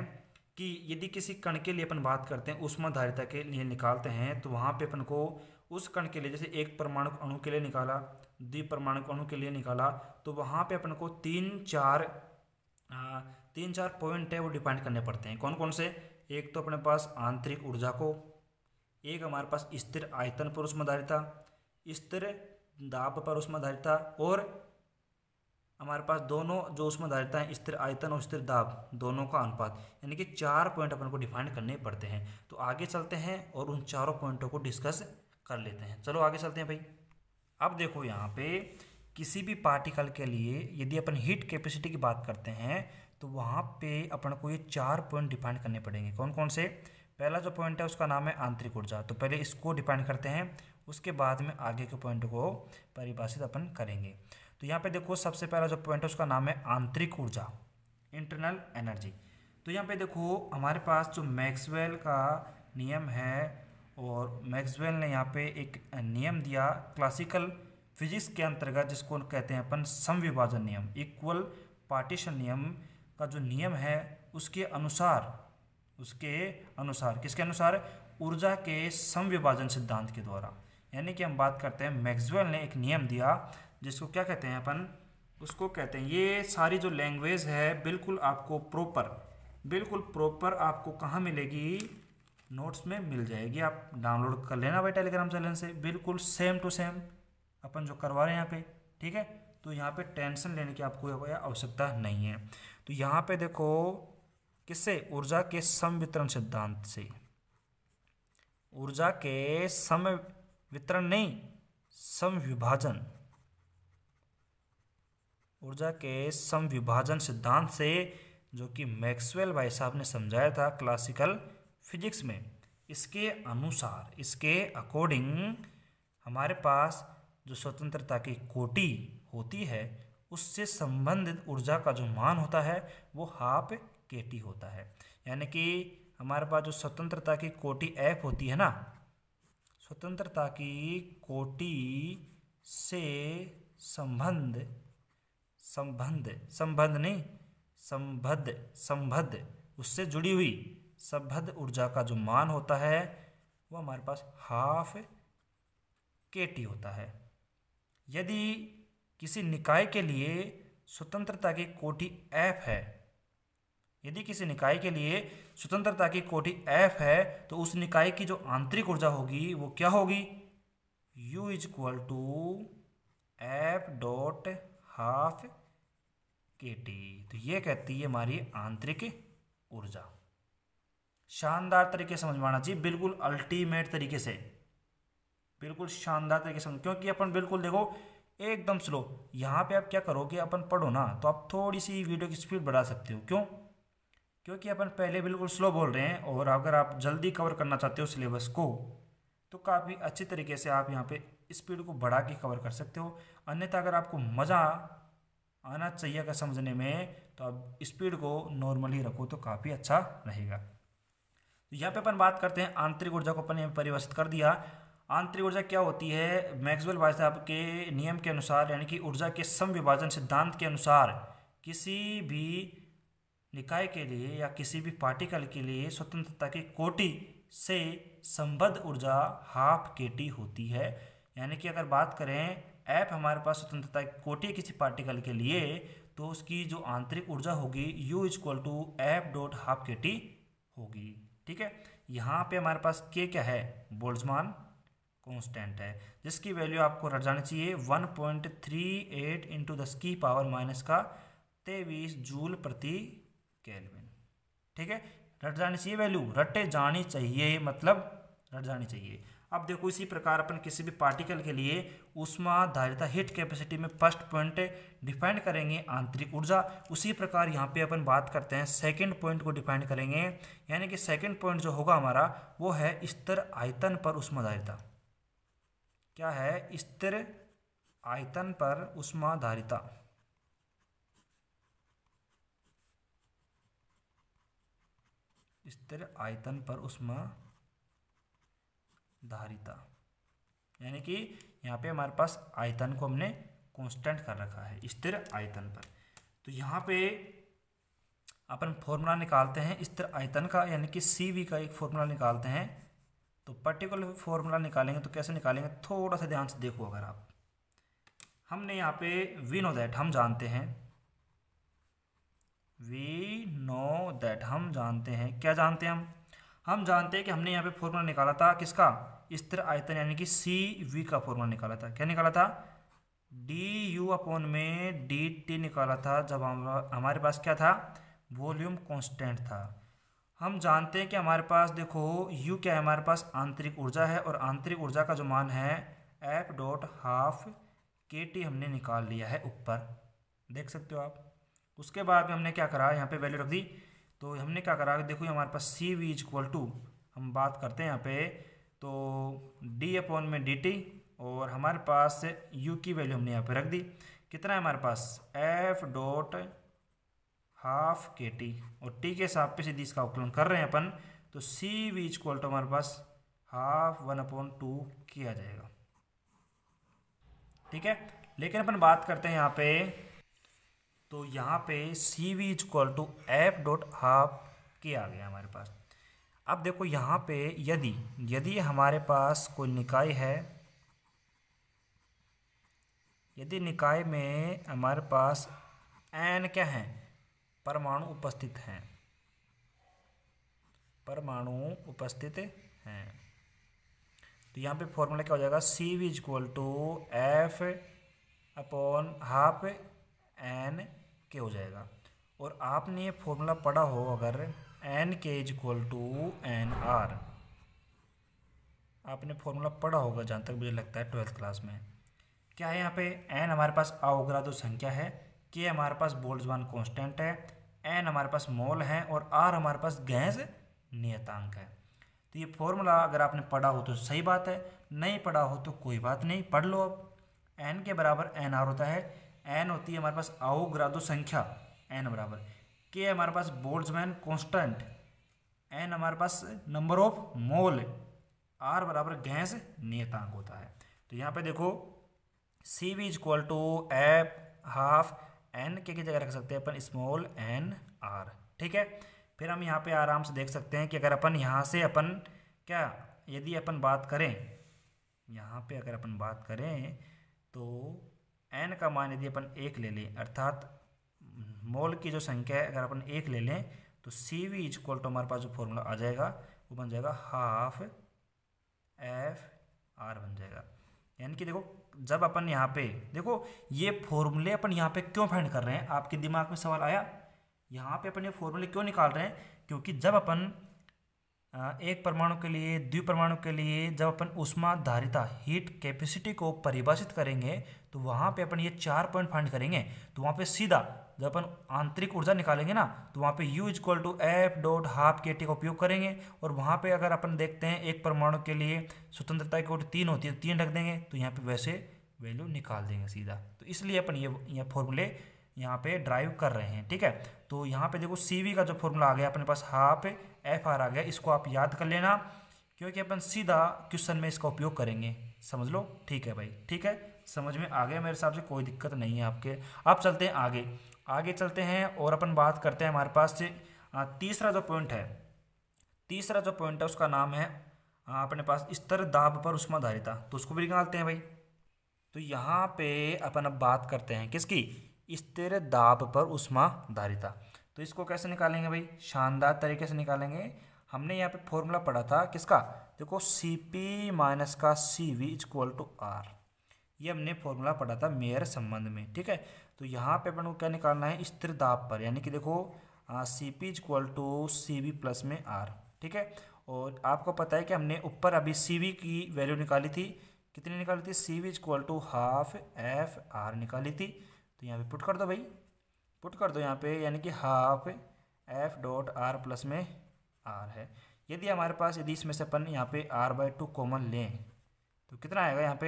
कि यदि किसी कण के लिए अपन बात करते हैं उष्मा धारिता के लिए निकालते हैं तो वहाँ पे अपन को उस कण के लिए जैसे एक परमाणु अणु के लिए निकाला द्वि परमाणु अणु के लिए निकाला तो वहाँ पे अपन को तीन चार आ, तीन चार पॉइंट है वो डिपेंड करने पड़ते हैं कौन कौन से एक तो अपने पास आंतरिक ऊर्जा को एक हमारे पास स्थिर आयतन पर धारिता स्थिर दाब पर धारिता और हमारे पास दोनों जो उसमें धारिता है स्थिर आयतन और स्थिर दाब दोनों का अनुपात यानी कि चार पॉइंट अपन को डिफाइन करने पड़ते हैं तो आगे चलते हैं और उन चारों पॉइंटों को डिस्कस कर लेते हैं चलो आगे चलते हैं भाई अब देखो यहाँ पे किसी भी पार्टिकल के लिए यदि अपन हीट कैपेसिटी की बात करते हैं तो वहाँ पे अपन को ये चार पॉइंट डिफाइन करने पड़ेंगे कौन कौन से पहला जो पॉइंट है उसका नाम है आंतरिक ऊर्जा तो पहले इसको डिफाइन करते हैं उसके बाद में आगे के पॉइंट को परिभाषित अपन करेंगे तो यहाँ पे देखो सबसे पहला जो पॉइंट है उसका नाम है आंतरिक ऊर्जा इंटरनल एनर्जी तो यहाँ पे देखो हमारे पास जो मैक्सवेल का नियम है और मैक्सवेल ने यहाँ पे एक नियम दिया क्लासिकल फिजिक्स के अंतर्गत जिसको कहते हैं अपन समविभाजन नियम इक्वल पार्टीशन नियम का जो नियम है उसके अनुसार उसके अनुसार किसके अनुसार ऊर्जा के समविभाजन सिद्धांत के द्वारा यानी कि हम बात करते हैं मैक्सवेल ने एक नियम दिया जिसको क्या कहते हैं अपन उसको कहते हैं ये सारी जो लैंग्वेज है बिल्कुल आपको प्रॉपर बिल्कुल प्रॉपर आपको कहाँ मिलेगी नोट्स में मिल जाएगी आप डाउनलोड कर लेना भाई टेलीग्राम चैनल से बिल्कुल सेम टू सेम अपन जो करवा रहे हैं यहाँ पे ठीक है तो यहाँ पे टेंशन लेने की आपको आवश्यकता नहीं है तो यहाँ पे देखो किससे ऊर्जा के समवितरण सिद्धांत से ऊर्जा के सम वितरण नहीं समविभाजन ऊर्जा के समविभाजन सिद्धांत से जो कि मैक्सवेल भाई साहब ने समझाया था क्लासिकल फिजिक्स में इसके अनुसार इसके अकॉर्डिंग हमारे पास जो स्वतंत्रता की कोटि होती है उससे संबंधित ऊर्जा का जो मान होता है वो हाफ के टी होता है यानी कि हमारे पास जो स्वतंत्रता की कोटि एफ होती है ना स्वतंत्रता की कोटि से संबंध संबंध संबंध नहीं संबद्ध संबद्ध उससे जुड़ी हुई संबद्ध ऊर्जा का जो मान होता है वो हमारे पास हाफ के टी होता है यदि किसी निकाय के लिए स्वतंत्रता की कोटि एफ है यदि किसी निकाय के लिए स्वतंत्रता की कोटि एफ है तो उस निकाय की जो आंतरिक ऊर्जा होगी वो क्या होगी U is equal to f dot half k T तो ये कहती है हमारी आंतरिक ऊर्जा शानदार तरीके समझ में आना चाहिए बिल्कुल अल्टीमेट तरीके से बिल्कुल शानदार तरीके से क्योंकि अपन बिल्कुल देखो एकदम स्लो यहाँ पे आप क्या करोगे अपन पढ़ो ना तो आप थोड़ी सी वीडियो की स्पीड बढ़ा सकते हो क्यों क्योंकि अपन पहले बिल्कुल स्लो बोल रहे हैं और अगर आप जल्दी कवर करना चाहते हो सिलेबस को तो काफ़ी अच्छे तरीके से आप यहाँ पे स्पीड को बढ़ा के कवर कर सकते हो अन्यथा अगर आपको मज़ा आना चाहिए अगर समझने में तो आप स्पीड को नॉर्मली रखो तो काफ़ी अच्छा रहेगा तो यहाँ पे अपन बात करते हैं आंतरिक ऊर्जा को अपन परिवर्तित कर दिया आंतरिक ऊर्जा क्या होती है मैक्सवेल भाई साहब के नियम के अनुसार यानी कि ऊर्जा के सम विभाजन सिद्धांत के अनुसार किसी भी निकाय के लिए या किसी भी पार्टिकल के लिए स्वतंत्रता की कोटि से संबद्ध ऊर्जा हाफ के टी होती है यानी कि अगर बात करें ऐप हमारे पास स्वतंत्रता कोटी किसी पार्टिकल के लिए तो उसकी जो आंतरिक ऊर्जा होगी is equal to f dot half k T होगी ठीक है यहाँ पे हमारे पास के क्या है बोल्जमान कॉन्स्टेंट है जिसकी वैल्यू आपको रट जानी चाहिए one point three eight into दस की पावर माइनस का तेईस जूल प्रति कैलविन ठीक है रट जानी चाहिए वैल्यू रटे जानी चाहिए मतलब रट जानी चाहिए अब देखो इसी प्रकार अपन किसी भी पार्टिकल के लिए उष्मा धारिता हिट कैपेसिटी में फर्स्ट पॉइंट डिफाइंड करेंगे आंतरिक ऊर्जा उसी प्रकार यहाँ पे अपन बात करते हैं सेकंड पॉइंट को डिफाइंड करेंगे यानी कि सेकंड पॉइंट जो होगा हमारा वो है स्तर आयतन पर उष्मा धारिता क्या है स्तर आयतन पर उष्मा धारिता स्तर आयतन पर उष्मा धारिता यानी कि यहाँ पे हमारे पास आयतन को हमने कांस्टेंट कर रखा है स्थिर आयतन पर तो यहाँ पे अपन फॉर्मूला निकालते हैं स्थिर आयतन का यानी कि सी वी का एक फॉर्मूला निकालते हैं तो पर्टिकुलर फॉर्मूला निकालेंगे तो कैसे निकालेंगे थोड़ा सा ध्यान से देखो अगर आप हमने यहाँ पे वी नो दैट हम जानते हैं वी नो दैट हम जानते हैं क्या जानते हैं हम हम जानते हैं कि हमने यहाँ पे फॉर्मूला निकाला था किसका स्थिर आयतन यानी कि सी वी का फॉर्मूला निकाला था क्या निकाला था डी यू अपोन में डी टी निकाला था जब हम हमारे पास क्या था वॉल्यूम कांस्टेंट था हम जानते हैं कि हमारे पास देखो यू क्या है हमारे पास आंतरिक ऊर्जा है और आंतरिक ऊर्जा का जो मान है f dot half k T हमने निकाल लिया है ऊपर देख सकते हो आप उसके बाद में हमने क्या करा यहाँ पे वैल्यू रख दी तो हमने क्या करा देखो हमारे पास C V is equal to हम बात करते हैं यहाँ पे तो डी अपॉन में डी टी और हमारे पास यू की वैल्यू हमने यहाँ पे रख दी कितना है हमारे पास f dot half k T और टी के हिसाब पे सीधी इसका अवकलन कर रहे हैं अपन तो सी वी इक्वल टू हमारे पास हाफ वन अपॉन टू किया जाएगा ठीक है लेकिन अपन बात करते हैं यहाँ पे तो यहाँ पे C V equal to f dot half k आ गया हमारे पास अब देखो यहाँ पे यदि यदि हमारे पास कोई निकाय है यदि निकाय में हमारे पास एन क्या हैं परमाणु उपस्थित हैं परमाणु उपस्थित हैं तो यहाँ पे फॉर्मूला क्या हो जाएगा C V equal to f upon half n k हो जाएगा और आपने ये फॉर्मूला पढ़ा हो अगर n k is equal to N R आपने फॉर्मूला पढ़ा होगा जहाँ तक मुझे लगता है ट्वेल्थ क्लास में क्या है यहाँ पे एन हमारे पास अवग्रादो तो संख्या है के हमारे पास बोल्जवान कांस्टेंट है एन हमारे पास मोल है और आर हमारे पास गैस नियतांक है तो ये फॉर्मूला अगर आपने पढ़ा हो तो सही बात है नहीं पढ़ा हो तो कोई बात नहीं पढ़ लो आप एन के बराबर एन आर होता है एन होती है हमारे पास आओ ग्रादो तो संख्या एन बराबर के हमारे पास बोल्ट्जमैन कांस्टेंट एन हमारे पास नंबर ऑफ मोल आर बराबर गैस नियतांक होता है तो यहाँ पे देखो C V equal to f half n k की जगह रख सकते हैं अपन स्मॉल एन आर ठीक है फिर हम यहाँ पे आराम से देख सकते हैं कि अगर अपन यहाँ से अपन क्या यदि अपन बात करें यहाँ पे अगर अपन बात करें तो एन का मान यदि अपन एक ले लें अर्थात मोल की जो संख्या है अगर अपन एक ले लें तो C V is equal to हमारे पास जो फॉर्मूला आ जाएगा वो बन जाएगा हाफ एफ आर बन जाएगा यानी कि देखो जब अपन यहाँ पे देखो ये फॉर्मूले अपन यहाँ पे क्यों फाइंड कर रहे हैं आपके दिमाग में सवाल आया यहाँ पे अपन ये फॉर्मूले क्यों निकाल रहे हैं क्योंकि जब अपन एक परमाणु के लिए द्विपरमाणु के लिए जब अपन उष्मा धारिता हीट कैपेसिटी को परिभाषित करेंगे तो वहाँ पे अपन ये चार पॉइंट फाइंड करेंगे तो वहाँ पे सीधा जब अपन आंतरिक ऊर्जा निकालेंगे ना तो वहाँ पे U equal to f dot half k T का उपयोग करेंगे और वहाँ पे अगर अपन देखते हैं एक परमाणु के लिए स्वतंत्रता की ओर तीन होती है तो तीन रख देंगे तो यहाँ पे वैसे वैल्यू निकाल देंगे सीधा तो इसलिए अपन ये ये फॉर्मूले यहाँ पे ड्राइव कर रहे हैं ठीक है तो यहाँ पे देखो सी का जो फॉर्मूला आ गया अपने पास हाफ एफ आर आ गया इसको आप याद कर लेना क्योंकि अपन सीधा क्वेश्चन में इसका उपयोग करेंगे समझ लो ठीक है भाई ठीक है समझ में आ गया मेरे हिसाब से कोई दिक्कत नहीं है आपके अब चलते हैं आगे आगे चलते हैं और अपन बात करते हैं हमारे पास तीसरा जो पॉइंट है तीसरा जो पॉइंट है उसका नाम है अपने पास स्तर दाब पर उष्मा धारिता तो उसको भी निकालते हैं भाई तो यहाँ पे अपन अब बात करते हैं किसकी स्थिर दाब पर उष्मा धारिता तो इसको कैसे निकालेंगे भाई शानदार तरीके से निकालेंगे हमने यहाँ पे फॉर्मूला पढ़ा था किसका देखो सी पी माइनस का C V equal to R ये हमने फॉर्मूला पढ़ा था मेयर संबंध में ठीक है तो यहाँ पे अपन को क्या निकालना है स्थिर दाब पर यानी कि देखो C P equal to C V plus में आर ठीक है और आपको पता है कि हमने ऊपर अभी सी वी की वैल्यू निकाली थी कितनी निकाली थी C V equal to half f R निकाली थी तो यहाँ पे पुट कर दो भाई पुट कर दो यहाँ पे यानी कि half F dot R plus में आर है यदि हमारे पास यदि इसमें से अपन यहाँ पे आर बाई टू कॉमन लें तो कितना आएगा यहाँ पे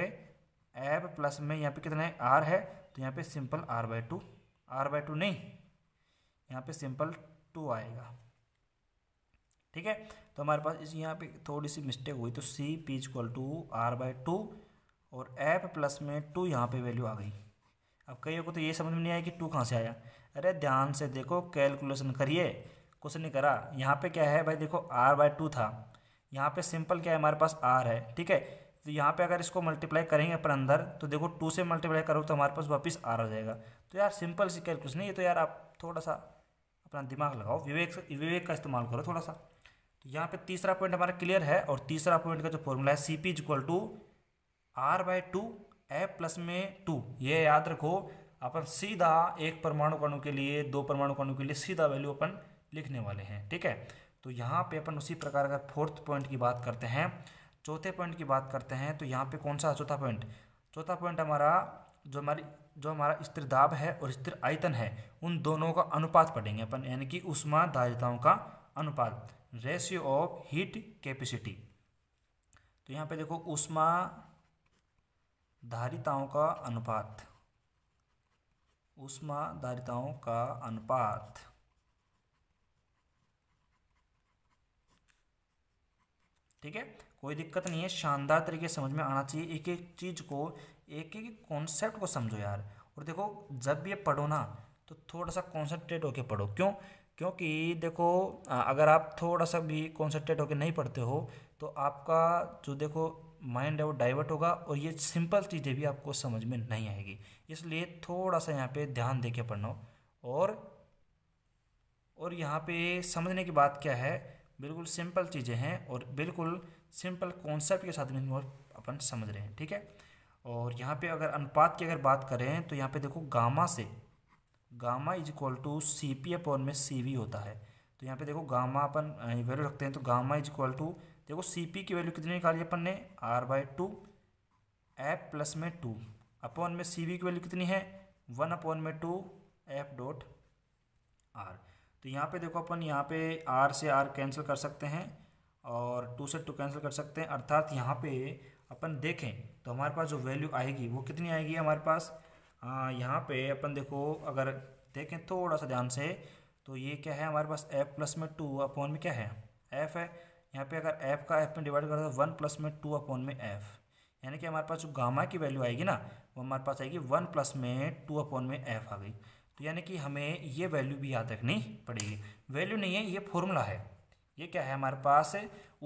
एफ प्लस में यहाँ पे कितना है आर है तो यहाँ पे simple R by two R by two नहीं यहाँ पे सिंपल टू आएगा ठीक है तो हमारे पास इस यहाँ पे थोड़ी सी मिस्टेक हुई तो C P equal to R by two और एफ प्लस में टू यहाँ पे वैल्यू आ गई अब कईयों को तो ये समझ में नहीं आया कि टू कहाँ से आया अरे ध्यान से देखो कैलकुलेशन करिए कुछ नहीं करा यहाँ पे क्या है भाई देखो आर बाई टू था यहाँ पे सिंपल क्या है हमारे पास आर है ठीक है तो यहाँ पे अगर इसको मल्टीप्लाई करेंगे अपन अंदर तो देखो टू से मल्टीप्लाई करो तो हमारे पास वापस आर हो जाएगा तो यार सिंपल सी कैलकुलेशन है ये तो यार आप थोड़ा सा अपना दिमाग लगाओ विवेक विवेक का इस्तेमाल करो थोड़ा सा तो यहाँ पे तीसरा पॉइंट हमारा क्लियर है और तीसरा पॉइंट का जो फॉर्मूला है C P equal to R by two A plus में टू ये याद रखो अपन सीधा एक परमाणु कणु के लिए दो परमाणु कणु के लिए सीधा वैल्यू अपन लिखने वाले हैं ठीक है तो यहाँ पे अपन उसी प्रकार का फोर्थ पॉइंट की बात करते हैं चौथे पॉइंट की बात करते हैं तो यहाँ पे कौन सा चौथा पॉइंट चौथा पॉइंट हमारा जो हमारी जो हमारा स्थिर दाब है और स्थिर आयतन है उन दोनों का अनुपात पढ़ेंगे अपन यानी कि उष्मा धारिताओं का अनुपात रेशियो ऑफ हीट कैपेसिटी तो यहाँ पे देखो उष्मा धारिताओं का अनुपात उष्मा धारिताओं का अनुपात ठीक है कोई दिक्कत नहीं है शानदार तरीके से समझ में आना चाहिए एक एक चीज़ को एक एक कॉन्सेप्ट को समझो यार और देखो जब ये पढ़ो ना तो थोड़ा सा कॉन्सेंट्रेट होकर पढ़ो क्यों क्योंकि देखो अगर आप थोड़ा सा भी कॉन्सेंट्रेट होकर नहीं पढ़ते हो तो आपका जो देखो माइंड है वो डाइवर्ट होगा और ये सिंपल चीज़ें भी आपको समझ में नहीं आएगी इसलिए थोड़ा सा यहाँ पे ध्यान दे के पढ़ना और और यहाँ पे समझने की बात क्या है बिल्कुल सिंपल चीज़ें हैं और बिल्कुल सिंपल कॉन्सेप्ट के साथ में अपन समझ रहे हैं ठीक है और यहाँ पे अगर अनुपात की अगर बात करें तो यहाँ पे देखो गामा से gamma is equal to C P upon में सी वी होता है तो यहाँ पे देखो गामा अपन वैल्यू रखते हैं तो गामा इज इक्वल टू देखो सी पी की वैल्यू कितनी निकाली अपन ने R by two F plus में टू अपॉन में सी वी की वैल्यू कितनी है वन अपॉन में टू एफ डॉट आर तो यहाँ पे देखो अपन यहाँ पे आर से आर कैंसिल कर सकते हैं और टू से टू कैंसिल कर सकते हैं अर्थात यहाँ पे अपन देखें तो हमारे पास जो वैल्यू आएगी वो कितनी आएगी हमारे पास यहाँ पे अपन देखो अगर देखें थोड़ा सा ध्यान से तो ये क्या है हमारे पास एफ प्लस में टू अपॉन में क्या है एफ है यहाँ पे अगर एफ का एफ में डिवाइड करते हैं वन प्लस में टू अपॉन में एफ यानी कि हमारे पास जो गामा की वैल्यू आएगी ना वो हमारे पास आएगी वन प्लस में टू अपॉन में एफ आ गई तो यानी कि हमें ये वैल्यू भी याद रखनी पड़ेगी वैल्यू नहीं है ये फॉर्मूला है ये क्या है हमारे पास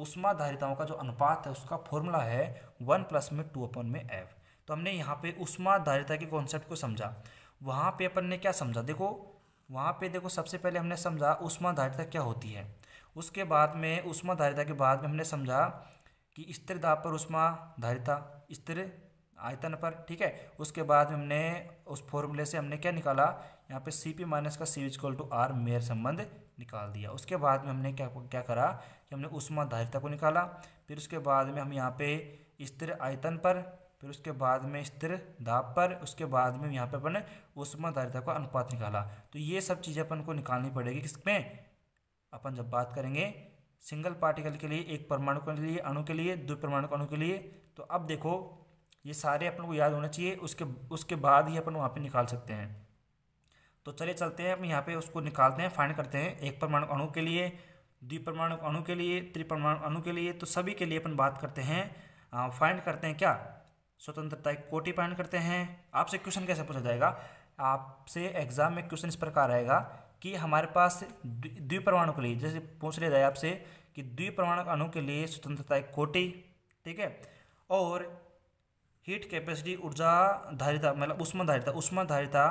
उष्मा धारिताओं का जो अनुपात है उसका फॉर्मूला है वन प्लस में टू अपन में एफ तो हमने यहाँ पे उष्मा धारिता के कॉन्सेप्ट को समझा वहाँ पे अपन ने क्या समझा देखो वहाँ पे देखो सबसे पहले हमने समझा उष्मा धारिता क्या होती है उसके बाद में उष्मा धारिता के बाद में हमने समझा कि स्थिर दाब पर उष्मा धारिता स्थिर आयतन पर ठीक है उसके बाद में हमने उस फॉर्मूले से हमने क्या निकाला यहाँ पे सी पी माइनस का C is equal to R Mayer संबंध निकाल दिया उसके बाद में हमने क्या क्या करा कि हमने उष्मा धारिता को निकाला फिर उसके बाद में हम यहाँ पे स्थिर आयतन पर फिर उसके बाद में स्थिर दाब पर उसके बाद में यहाँ पे अपन उष्मा धारिता का अनुपात निकाला तो ये सब चीज़ें अपन को निकालनी पड़ेगी किसमें अपन जब बात करेंगे सिंगल पार्टिकल के लिए एक परमाणु के लिए अणु के लिए दो परमाणु अणु के लिए तो अब देखो ये सारे अपन को याद होना चाहिए उसके उसके बाद ही अपन वहाँ पे निकाल सकते हैं तो चलिए चलते हैं अपने यहाँ पे उसको निकालते हैं फाइंड करते हैं एक परमाणु अणु के लिए द्विपरमाणु अणु के लिए त्रिपरमाणु अणु के लिए तो सभी के लिए अपन बात करते हैं फाइंड करते हैं क्या स्वतंत्रता एक कोटि फाइंड करते हैं आपसे क्वेश्चन कैसे पूछा जाएगा आपसे एग्जाम में क्वेश्चन इस प्रकार आएगा कि हमारे पास द्विपरमाणु के लिए जैसे पूछ लिया जाए आपसे कि द्विपरमाणु अणु के लिए स्वतंत्रता एक कोटि ठीक है और हीट कैपेसिटी ऊर्जा धारिता मतलब उष्मा धारिता उष्मा धारिता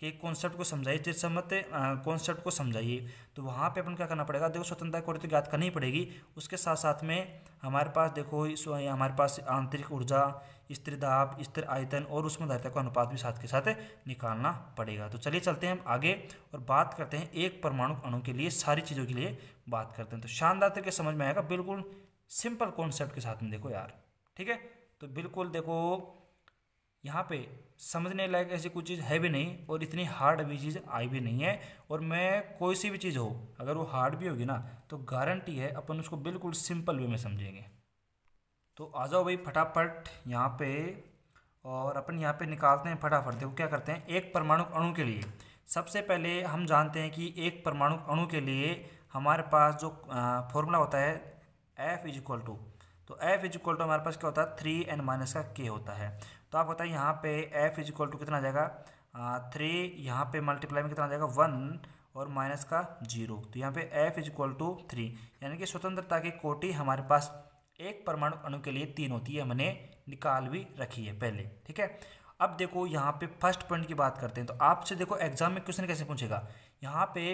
कि कॉन्सेप्ट को समझाइए समत कॉन्सेप्ट को समझाइए तो वहाँ पे अपन क्या करना पड़ेगा देखो स्वतंत्रता को तो ज्ञात करनी पड़ेगी उसके साथ साथ में हमारे पास देखो हमारे पास आंतरिक ऊर्जा स्त्री दाब स्त्री आयतन और उसमें धारिता का अनुपात भी साथ के साथ निकालना पड़ेगा तो चलिए चलते हैं हम आगे और बात करते हैं एक परमाणु अणु के लिए सारी चीज़ों के लिए बात करते हैं तो शानदार तरीके समझ में आएगा बिल्कुल सिंपल कॉन्सेप्ट के साथ में देखो यार ठीक है तो बिल्कुल देखो यहाँ पे समझने लायक ऐसी कोई चीज़ है भी नहीं और इतनी हार्ड भी चीज़ आई भी नहीं है और मैं कोई सी भी चीज़ हो अगर वो हार्ड भी होगी ना तो गारंटी है अपन उसको बिल्कुल सिंपल वे में समझेंगे तो आ जाओ भाई फटाफट यहाँ पे और अपन यहाँ पे निकालते हैं फटाफट देखो क्या करते हैं एक परमाणु अणु के लिए सबसे पहले हम जानते हैं कि एक परमाणु अणु के लिए हमारे पास जो फॉर्मूला होता है एफ इज इक्वल टू तो एफ इज इक्वल टू हमारे पास क्या होता है थ्री एन माइनस का के होता है तो आप बताइए यहाँ पे एफ इज इक्वल टू कितना आ जाएगा थ्री यहाँ पे मल्टीप्लाई में कितना आ जाएगा वन और माइनस का जीरो तो यहाँ पे f is equal to three यानी कि स्वतंत्रता की कोटि हमारे पास एक परमाणु अणु के लिए तीन होती है हमने निकाल भी रखी है पहले ठीक है अब देखो यहाँ पे फर्स्ट पॉइंट की बात करते हैं तो आपसे देखो एग्जाम में क्वेश्चन कैसे पूछेगा यहाँ पे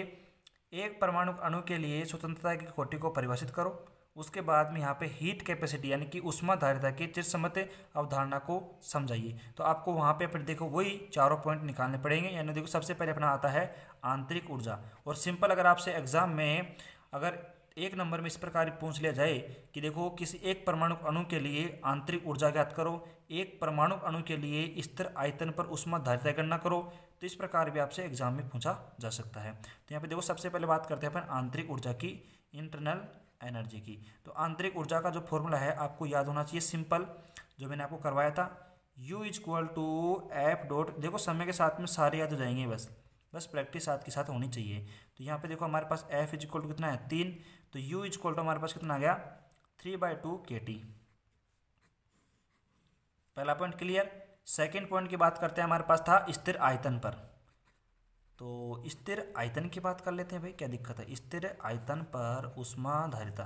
एक परमाणु अणु के लिए स्वतंत्रता की कोटि को परिभाषित करो उसके बाद में यहाँ पे हीट कैपेसिटी यानी कि उष्मा धारिता के चिरसम्मत अवधारणा को समझाइए तो आपको वहाँ पे फिर देखो वही चारों पॉइंट निकालने पड़ेंगे यानी देखो सबसे पहले अपना आता है आंतरिक ऊर्जा और सिंपल अगर आपसे एग्जाम में अगर एक नंबर में इस प्रकार पूछ लिया जाए कि देखो किसी एक परमाणु अणु के लिए आंतरिक ऊर्जा ज्ञात करो एक परमाणु अणु के लिए स्थिर आयतन पर उष्मा धारिता गणना करो तो इस प्रकार भी आपसे एग्जाम में पूछा जा सकता है तो यहाँ पे देखो सबसे पहले बात करते हैं अपन आंतरिक ऊर्जा की इंटरनल एनर्जी की तो आंतरिक ऊर्जा का जो फॉर्मूला है आपको याद होना चाहिए सिंपल जो मैंने आपको करवाया था U is equal to f dot देखो समय के साथ में सारे याद हो जाएंगे बस बस प्रैक्टिस साथ के साथ होनी चाहिए तो यहाँ पे देखो हमारे पास F इज इक्वल टू कितना है तीन तो U इज इक्वल टू हमारे पास कितना आ गया three by two k T पहला पॉइंट क्लियर सेकेंड पॉइंट की बात करते हैं हमारे पास था स्थिर आयतन पर तो स्थिर आयतन की बात कर लेते हैं भाई क्या दिक्कत है स्थिर आयतन पर उष्मा धारिता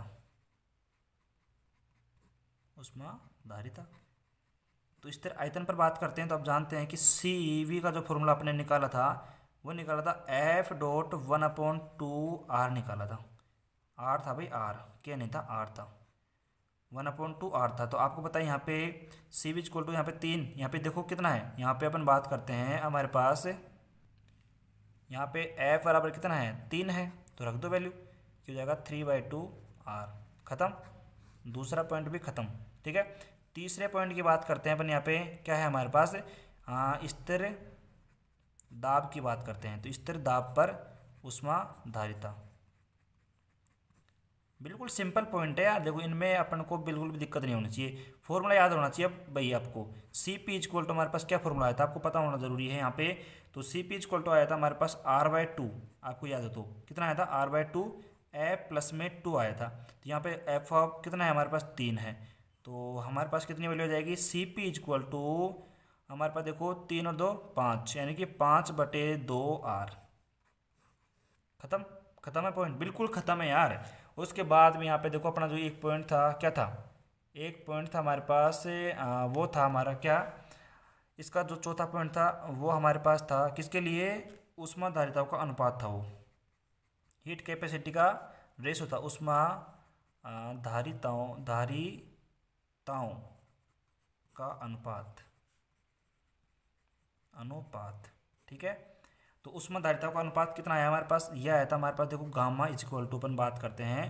उष्मा धारिता तो स्थिर आयतन पर बात करते हैं तो आप जानते हैं कि सी वी का जो फॉर्मूला आपने निकाला था वो निकाला था f dot one upon two R निकाला था आर था भाई आर क्या नहीं था आर था वन अपॉन टू आर था तो आपको पता है यहाँ पे सी विज कोल टू यहाँ पे तीन यहाँ पे देखो कितना है यहाँ पे अपन बात करते हैं हमारे पास यहाँ पे एफ बराबर कितना है तीन है तो रख दो वैल्यू हो जाएगा थ्री बाई टू आर ख़त्म दूसरा पॉइंट भी ख़त्म ठीक है तीसरे पॉइंट की बात करते हैं अपन यहाँ पे क्या है हमारे पास स्थिर दाब की बात करते हैं तो स्थिर दाब पर उष्मा धारिता बिल्कुल सिंपल पॉइंट है यार देखो इनमें अपन को बिल्कुल भी दिक्कत नहीं होनी चाहिए फॉर्मूला याद होना चाहिए अब भाई आपको सी पी इज टू हमारे पास क्या फॉर्मूला आया था आपको पता होना जरूरी है यहाँ पे तो सी पी इज टू आया था हमारे पास आर बाय टू आपको याद हो तो कितना आया था R by two F plus में टू आया था तो यहाँ पे एफ ऑफ कितना है हमारे पास तीन है तो हमारे पास कितनी वैल्यू आ जाएगी सी पी इजक्वल टू हमारे पास देखो तीन और दो पाँच यानी कि पाँच बटे दो आर खत्म खत्म है पॉइंट बिल्कुल खत्म है यार उसके बाद में यहाँ पे देखो अपना जो एक पॉइंट था क्या था एक पॉइंट था हमारे पास वो था हमारा क्या इसका जो चौथा पॉइंट था वो हमारे पास था किसके लिए उष्मा धारिताओं का अनुपात था वो हीट कैपेसिटी का रेस होता उष्मा धारिताओं धारिताओं का अनुपात अनुपात ठीक है तो उष्मा धारिता का अनुपात कितना आया हमारे पास यह आया था तो हमारे पास देखो गामा इज इक्वल टू अपन बात करते हैं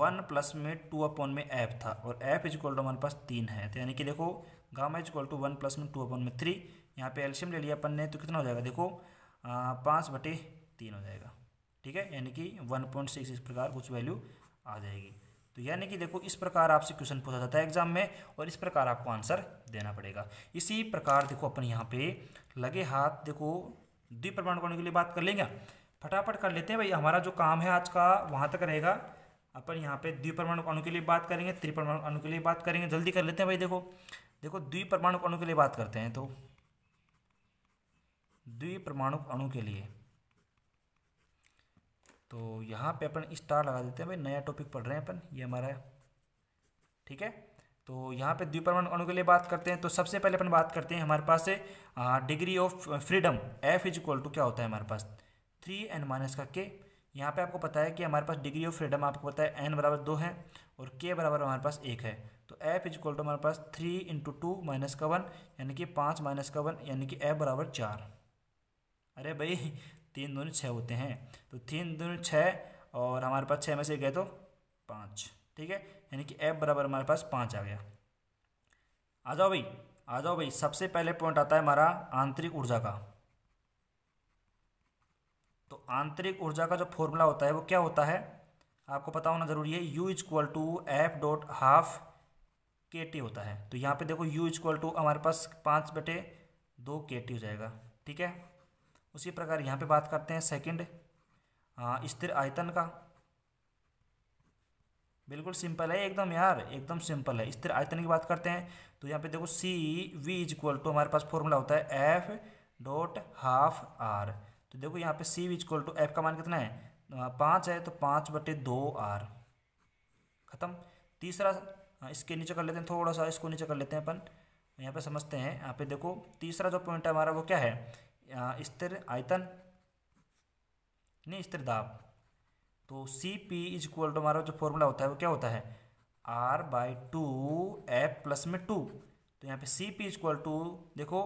वन प्लस में टू अपॉन में एफ था और एफ इज इक्वल टू हमारे पास तीन है तो यानी कि देखो gamma is equal to one plus में टू अपॉन में थ्री यहाँ पे एल्शियम ले लिया अपन ने तो कितना हो जाएगा देखो पाँच बटे तीन हो जाएगा ठीक है यानी कि वन पॉइंट सिक्स इस प्रकार कुछ वैल्यू आ जाएगी तो यानी कि देखो इस प्रकार आपसे क्वेश्चन पूछा जाता है एग्जाम में और इस प्रकार आपको आंसर देना पड़ेगा इसी प्रकार देखो अपन यहाँ पे लगे हाथ देखो द्वि परमाणु कणों के लिए बात कर लेंगे फटाफट कर लेते हैं भाई हमारा जो काम है आज का वहाँ तक रहेगा अपन यहाँ पे द्वि परमाणु अणु के लिए बात करेंगे त्रि परमाणु अणु के लिए बात करेंगे जल्दी कर लेते हैं भाई देखो देखो द्वि परमाणु अणु के लिए बात करते हैं तो परमाणु अणु के लिए तो यहाँ पे अपन स्टार लगा देते हैं भाई नया टॉपिक पढ़ रहे हैं अपन ये हमारा ठीक है तो यहाँ पे द्विपरमाणु अणु के लिए बात करते हैं तो सबसे पहले अपन बात करते हैं हमारे पास degree of freedom F is equal to क्या होता है हमारे पास थ्री एन माइनस का के यहाँ पे आपको पता है कि हमारे पास डिग्री ऑफ फ्रीडम आपको पता है एन बराबर दो है और के बराबर हमारे पास एक है तो एफ इज इक्वल टू हमारे पास थ्री इंटू टू माइनस का वन यानी कि पाँच माइनस का वन यानी कि एफ बराबर चार अरे भाई तीन दोनों छः होते हैं तो तीन दोनों छः और हमारे पास छः में से गए तो पाँच ठीक है यानी कि एफ बराबर हमारे पास पाँच आ गया आ जाओ भाई आ जाओ भाई सबसे पहले पॉइंट आता है हमारा आंतरिक ऊर्जा का तो आंतरिक ऊर्जा का जो फॉर्मूला होता है वो क्या होता है आपको पता होना ज़रूरी है U is equal to f dot half k T होता है तो यहाँ पे देखो यू इजक्वल टू हमारे पास पाँच बटे दो के टी हो जाएगा ठीक है उसी प्रकार यहाँ पे बात करते हैं सेकंड स्थिर आयतन का बिल्कुल सिंपल है एकदम यार एकदम सिंपल है इस तरह आयतन की बात करते हैं तो यहाँ पे देखो C V is equal to हमारे पास फॉर्मूला होता है एफ डॉट हाफ आर तो देखो यहाँ पे C V is equal to F का मान कितना है पाँच है तो पाँच बटे दो आर खत्म तीसरा इसके नीचे कर लेते हैं थोड़ा सा इसको नीचे कर लेते हैं अपन यहाँ पे समझते हैं यहाँ पे देखो तीसरा जो पॉइंट है हमारा वो क्या है स्थिर आयतन नहीं स्थिर दाब तो C P is equal to हमारा जो फॉर्मूला होता है वो क्या होता है R by two F plus में टू तो यहाँ पे C P is equal to देखो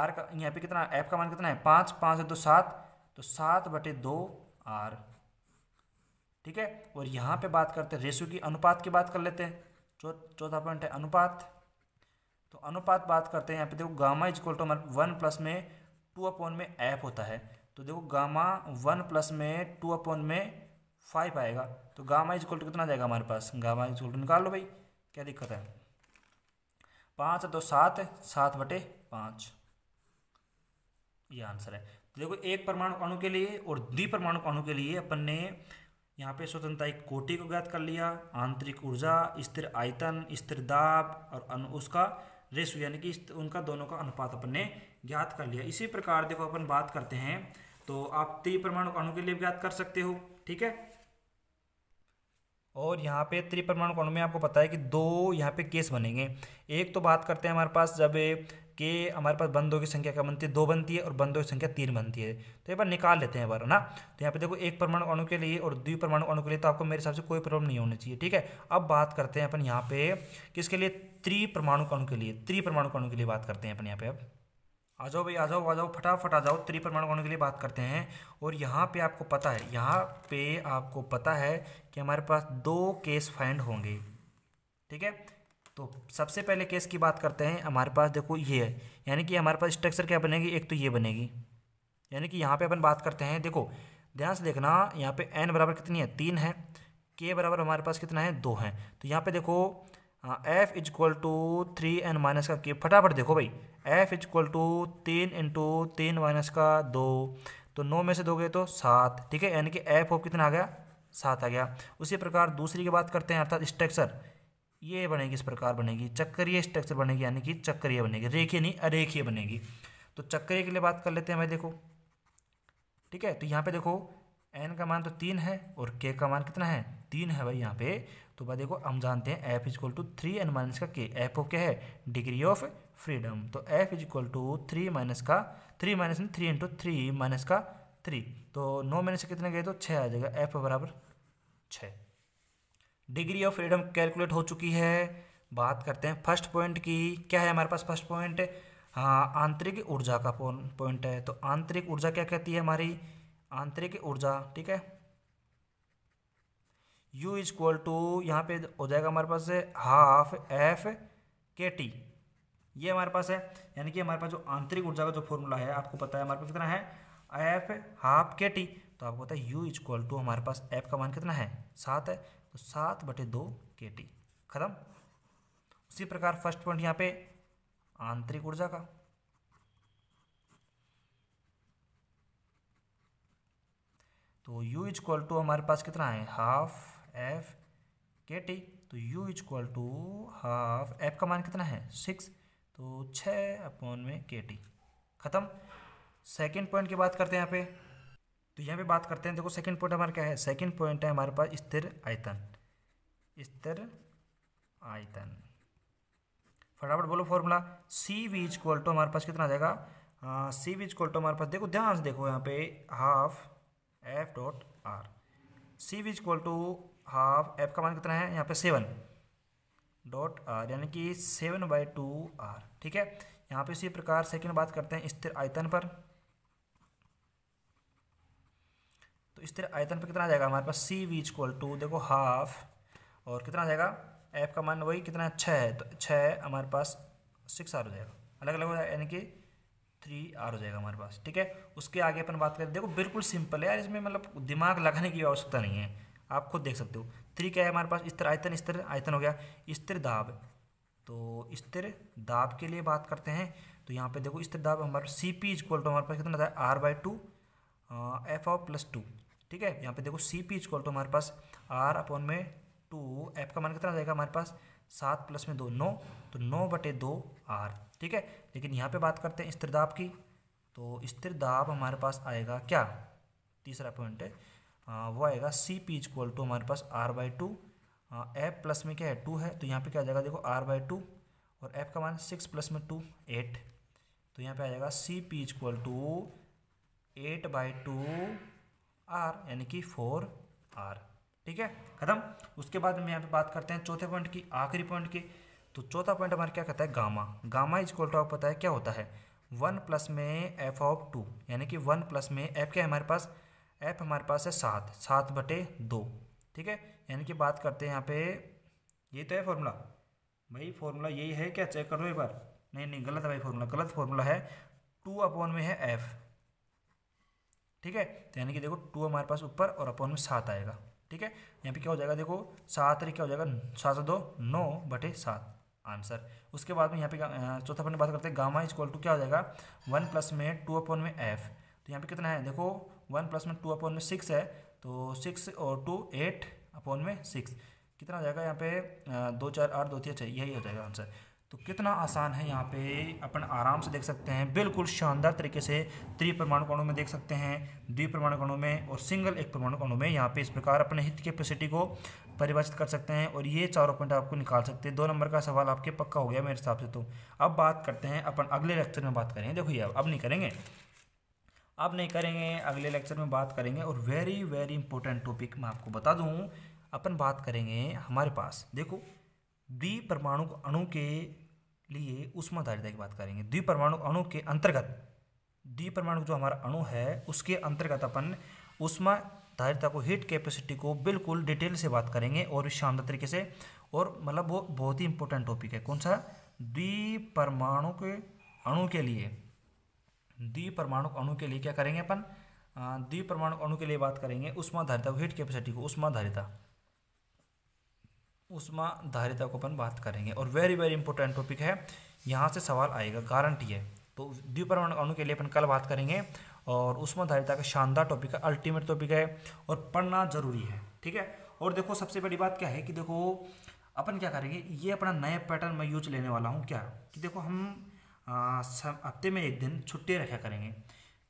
आर का यहाँ पे कितना एफ का मान कितना है पाँच पाँच दो सात तो सात बटे दो आर ठीक है और यहाँ पे बात करते हैं रेशो की अनुपात की बात कर लेते हैं चौ चौथा पॉइंट है अनुपात तो अनुपात बात करते हैं यहाँ पे देखो गामा इज इक्वल टू हमारे वन प्लस में टू अपॉन में एफ होता है तो देखो गामा वन प्लस में टू अपॉन में फाइव आएगा तो गामा इज इक्वल टू कितना जाएगा हमारे पास गामा इज इक्वल टू निकाल लो भाई क्या दिक्कत है पाँच दो तो सात सात बटे पाँच ये आंसर है तो देखो एक परमाणु अणु के लिए और द्विपरमाणु अणु के लिए अपन ने यहाँ पे स्वतंत्रता एक कोटि को ज्ञात कर लिया आंतरिक ऊर्जा स्थिर आयतन स्थिर दाब और अनु उसका रेशो यानी कि उनका दोनों का अनुपात अपन ने ज्ञात कर लिया इसी प्रकार देखो अपन बात करते हैं तो आप त्रिपरमाणु अणु के लिए ज्ञात कर सकते हो ठीक है और यहाँ पे त्रिपरमाणु कोण में आपको पता है कि दो यहाँ पे केस बनेंगे एक तो बात करते हैं हमारे पास जब के हमारे पास बंदों की संख्या क्या बनती है दो बनती है और बंदों की संख्या तीन बनती है तो एक बार निकाल लेते हैं बार ना तो यहाँ पे देखो एक परमाणु अणु के लिए और द्वि परमाणु अणु के लिए तो आपको मेरे हिसाब से कोई प्रॉब्लम नहीं होनी चाहिए ठीक है अब बात करते हैं अपन यहाँ पे किसके लिए त्रिपरमाणु अणु के लिए त्रिपरमाणु अणु के लिए बात करते हैं अपन यहाँ पे अब आ जाओ भाई आ जाओ आ जाओ फटाफट आ जाओ त्रिपरिमाण कोणों के लिए बात करते हैं और यहाँ पे आपको पता है यहाँ पे आपको पता है कि हमारे पास दो केस फाइंड होंगे ठीक है तो सबसे पहले केस की बात करते हैं हमारे पास देखो ये है यानी कि हमारे पास स्ट्रक्चर क्या बनेगी एक तो ये बनेगी यानी कि यहाँ पर अपन बात करते हैं देखो ध्यान से देखना यहाँ पर एन बराबर कितनी है तीन है के बराबर हमारे पास कितना है दो है तो यहाँ पर देखो हाँ f is equal to three N minus का के फटाफट देखो भाई एफ इज इक्वल टू तीन इंटू तीन माइनस का दो तो नौ में से दोगे तो सात ठीक है यानी कि एफ ऑफ कितना आ गया सात आ गया उसी प्रकार दूसरी की बात करते हैं अर्थात स्ट्रक्चर ये बनेगी इस प्रकार बनेगी चक्करीय स्ट्रक्चर बनेगी यानी कि चक्करीय बनेगी रेखीय नहीं अरेखीय बनेगी तो चक्करीय के लिए बात कर लेते हैं भाई देखो ठीक है तो यहाँ पे देखो एन का मान तो तीन है और के का मान कितना है तीन है भाई यहाँ पे तो भाई देखो हम जानते हैं f is equal to three N minus का के एफ ओ क्या है डिग्री ऑफ फ्रीडम तो f is equal to three minus का थ्री माइनस में थ्री इंटू थ्री माइनस का थ्री तो नौ माइनस कितने गए तो छः आ जाएगा एफ बराबर छः डिग्री ऑफ फ्रीडम कैलकुलेट हो चुकी है बात करते हैं फर्स्ट पॉइंट की क्या है हमारे पास फर्स्ट पॉइंट हाँ आंतरिक ऊर्जा का पॉइंट है तो आंतरिक ऊर्जा क्या कहती है हमारी आंतरिक ऊर्जा ठीक है यू इज इक्वल टू यहाँ पे हो जाएगा हमारे पास हाफ एफ के टी ये हमारे पास है यानी कि हमारे पास जो आंतरिक ऊर्जा का जो फॉर्मूला है आपको पता है हमारे पास कितना है एफ हाफ के टी तो आपको पता है यू इज इक्वल टू हमारे पास एफ का मान कितना है सात है तो सात बटे दो के टी खत्म उसी प्रकार फर्स्ट पॉइंट यहाँ पे आंतरिक ऊर्जा का तो u इज इक्वल टू हमारे पास कितना है हाफ एफ के टी तो U is equal to half F का मान कितना है सिक्स तो छः अपॉन में के टी ख़त्म सेकेंड पॉइंट की बात करते हैं यहाँ पे तो यहाँ पे बात करते हैं देखो सेकेंड पॉइंट हमारा क्या है सेकेंड पॉइंट है हमारे पास स्थिर आयतन स्थिर आयतन फटाफट बोलो formula C V is equal to हमारे पास कितना आ जाएगा C V is equal to हमारे पास देखो ध्यान से देखो यहाँ पे half F dot R C V is equal to half F का मान कितना है यहाँ पे सेवन डॉट आर यानी कि सेवन बाई टू आर ठीक है यहाँ पे इसी प्रकार सेकंड बात करते हैं स्थिर आयतन पर तो स्थिर आयतन पर कितना आ जाएगा हमारे पास सी वी इक्वल टू देखो हाफ और कितना आ जाएगा एफ का मान वही कितना है छः है तो छः हमारे पास सिक्स आर हो जाएगा अलग अलग हो जाएगा यानी कि थ्री आर हो जाएगा हमारे पास ठीक है उसके आगे अपन बात करें देखो बिल्कुल सिंपल है यार इसमें मतलब दिमाग लगाने की आवश्यकता नहीं है आप खुद देख सकते हो थ्री क्या है हमारे पास स्थिर आयतन स्थिर आयतन हो गया स्थिर दाब तो स्थिर दाब के लिए बात करते हैं तो यहाँ पे देखो स्थिर दाब हमारे सी पी इक्वल टू हमारे पास कितना था R by two F of plus two ठीक है यहाँ पे देखो सी पी इक्वल टू हमारे पास आर अपॉन में टू एफ का मान कितना जाएगा हमारे पास सात प्लस में दो नौ तो नौ बटे दो आर ठीक है लेकिन यहाँ पे बात करते हैं स्थिर दाब की तो स्थिर दाब हमारे पास आएगा क्या तीसरा पॉइंट है वो आएगा सी पी इक्वल टू हमारे पास R by two F plus में क्या है टू है तो यहाँ पे क्या आ जाएगा देखो आर बाई टू और एफ का मान सिक्स प्लस में टू एट तो यहाँ पे आ जाएगा C P equal to eight by two R यानी कि फोर आर ठीक है खत्म उसके बाद हम यहाँ पे बात करते हैं चौथे पॉइंट की आखिरी पॉइंट की तो चौथा पॉइंट हमारा क्या कहता है गामा गामा इक्वल टू आपको पता है क्या होता है वन प्लस में एफ ऑफ टू यानी कि वन प्लस में एफ क्या है हमारे पास एफ हमारे पास है सात सात बटे दो ठीक है यानी कि बात करते हैं यहाँ पे ये तो है फॉर्मूला भाई फॉर्मूला यही है क्या चेक कर लो एक बार नहीं नहीं गलत है भाई फॉर्मूला गलत फॉर्मूला है टू अपॉन में है एफ ठीक है तो यानी कि देखो टू हमारे पास ऊपर और अपॉन में सात आएगा ठीक है यहाँ पे क्या हो जाएगा देखो सात क्या हो जाएगा सात सौ दो नौ बटे सात आंसर उसके बाद में यहाँ पे चौथा अपन बात करते हैं गामा इज इक्वल टू क्या हो जाएगा वन प्लस में टू अपॉन में एफ तो यहाँ पे कितना है देखो वन प्लस में टू अपॉन में सिक्स है तो सिक्स और टू एट अपॉन में सिक्स कितना हो जाएगा यहाँ पे दो चार आठ दो तीन चाहिए यही हो जाएगा आंसर तो कितना आसान है यहाँ पे अपन आराम से देख सकते हैं बिल्कुल शानदार तरीके से परमाणु कोणों में देख सकते हैं परमाणु कणों में और सिंगल एक परमाणु कणों में यहाँ पे इस प्रकार अपने हित कैपेसिटी को परिभाषित कर सकते हैं और ये चारों पॉइंट आपको निकाल सकते हैं दो नंबर का सवाल आपके पक्का हो गया मेरे हिसाब से तो अब बात करते हैं अपन अगले लेक्चर में बात करेंगे देखो ये अब नहीं करेंगे अब नहीं करेंगे अगले लेक्चर में बात करेंगे और वेरी वेरी इंपॉर्टेंट टॉपिक मैं आपको बता दूँ अपन बात करेंगे हमारे पास देखो द्वि परमाणु अणु के लिए उष्माधारिता की बात करेंगे परमाणु अणु के अंतर्गत द्वि परमाणु जो हमारा अणु है उसके अंतर्गत अपन उष्मा धारिता को हीट कैपेसिटी को बिल्कुल डिटेल से बात करेंगे और भी शानदार तरीके से और मतलब वो बहुत ही इंपॉर्टेंट टॉपिक है कौन सा द्वि परमाणु के अणु के लिए द्विपरमाणु अणु के लिए क्या करेंगे अपन द्विपरमाणु अणु के लिए बात करेंगे उष्मा धारिता हीट कैपेसिटी को उष्मा धारिता उष्मा धारिता को अपन बात करेंगे और वेरी वेरी इंपॉर्टेंट टॉपिक है यहाँ से सवाल आएगा गारंटी है तो द्विपरमाणु अणु के लिए अपन कल बात करेंगे और उष्मा धारिता का शानदार टॉपिक है अल्टीमेट टॉपिक है और पढ़ना जरूरी है ठीक है और देखो सबसे बड़ी बात क्या है कि देखो अपन क्या करेंगे ये अपना नया पैटर्न मैं यूज लेने वाला हूँ क्या कि देखो हम हफ्ते में एक दिन छुट्टी रखा करेंगे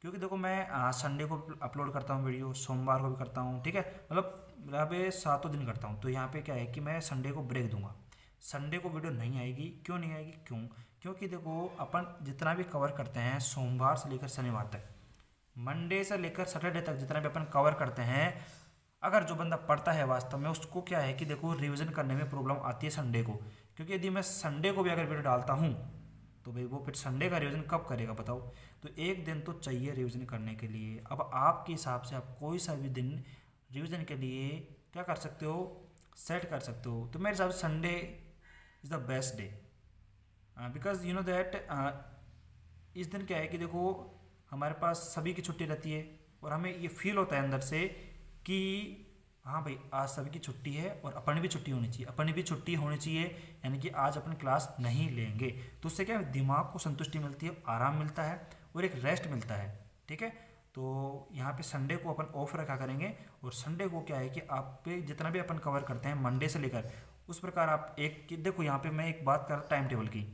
क्योंकि देखो मैं संडे को अपलोड करता हूँ वीडियो सोमवार को भी करता हूँ ठीक है मतलब यहाँ पे सातों दिन करता हूँ तो यहाँ पे क्या है कि मैं संडे को ब्रेक दूंगा संडे को वीडियो नहीं आएगी क्यों नहीं आएगी क्यों क्योंकि देखो अपन जितना भी कवर करते हैं सोमवार से लेकर शनिवार तक मंडे से लेकर सैटरडे तक जितना भी अपन कवर करते हैं अगर जो बंदा पढ़ता है वास्तव में उसको क्या है कि देखो रिविज़न करने में प्रॉब्लम आती है संडे को क्योंकि यदि मैं संडे को भी अगर वीडियो डालता हूँ तो भाई वो फिर संडे का रिविज़न कब करेगा बताओ तो एक दिन तो चाहिए रिविज़न करने के लिए अब आपके हिसाब से आप कोई सा भी दिन रिविज़न के लिए क्या कर सकते हो सेट कर सकते हो तो मेरे हिसाब से Sunday is the best day because you know that इस दिन क्या है कि देखो हमारे पास सभी की छुट्टी रहती है और हमें ये फील होता है अंदर से कि हाँ भाई आज सभी की छुट्टी है और अपन भी छुट्टी होनी चाहिए अपन भी छुट्टी होनी चाहिए यानी कि आज अपन क्लास नहीं लेंगे तो उससे क्या दिमाग को संतुष्टि मिलती है आराम मिलता है और एक रेस्ट मिलता है ठीक है तो यहाँ पे संडे को अपन ऑफ रखा करेंगे और संडे को क्या है कि आप पे जितना भी अपन कवर करते हैं मंडे से लेकर उस प्रकार आप एक देखो यहाँ पे मैं एक बात कर टाइम टेबल की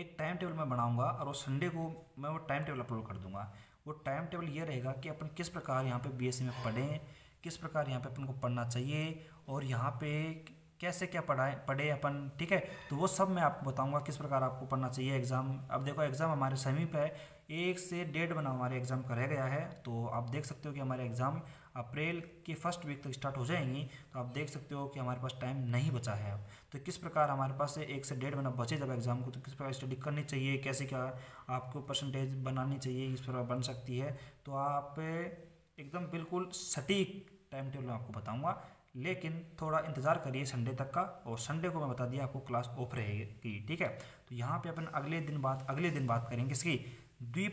एक टाइम टेबल मैं बनाऊंगा और वो संडे को मैं वो टाइम टेबल अपलोड कर दूंगा वो टाइम टेबल ये रहेगा कि अपन किस प्रकार यहाँ पे बीएससी e में पढ़ें किस प्रकार यहाँ पे अपन को पढ़ना चाहिए और यहाँ पे कैसे क्या पढ़ाए पढ़े अपन ठीक है तो वो सब मैं आपको बताऊंगा किस प्रकार आपको पढ़ना चाहिए एग्ज़ाम अब देखो एग्ज़ाम हमारे समीप है एक से डेढ़ बना हमारे एग्ज़ाम का रह गया है तो आप देख सकते हो कि हमारे एग्ज़ाम अप्रैल के फर्स्ट वीक तक स्टार्ट हो जाएंगी तो आप देख सकते हो कि हमारे पास टाइम नहीं बचा है अब तो किस प्रकार हमारे पास से एक से डेढ़ महीना बचे जब एग्ज़ाम को तो किस प्रकार स्टडी करनी चाहिए कैसे क्या आपको परसेंटेज बनानी चाहिए किस प्रकार बन सकती है तो आप एकदम बिल्कुल सटीक टाइम टेबल आपको बताऊंगा लेकिन थोड़ा इंतज़ार करिए संडे तक का और संडे को मैं बता दिया आपको क्लास ऑफ रहेगी ठीक है तो यहाँ पे अपन अगले दिन बात अगले दिन बात करेंगे इसकी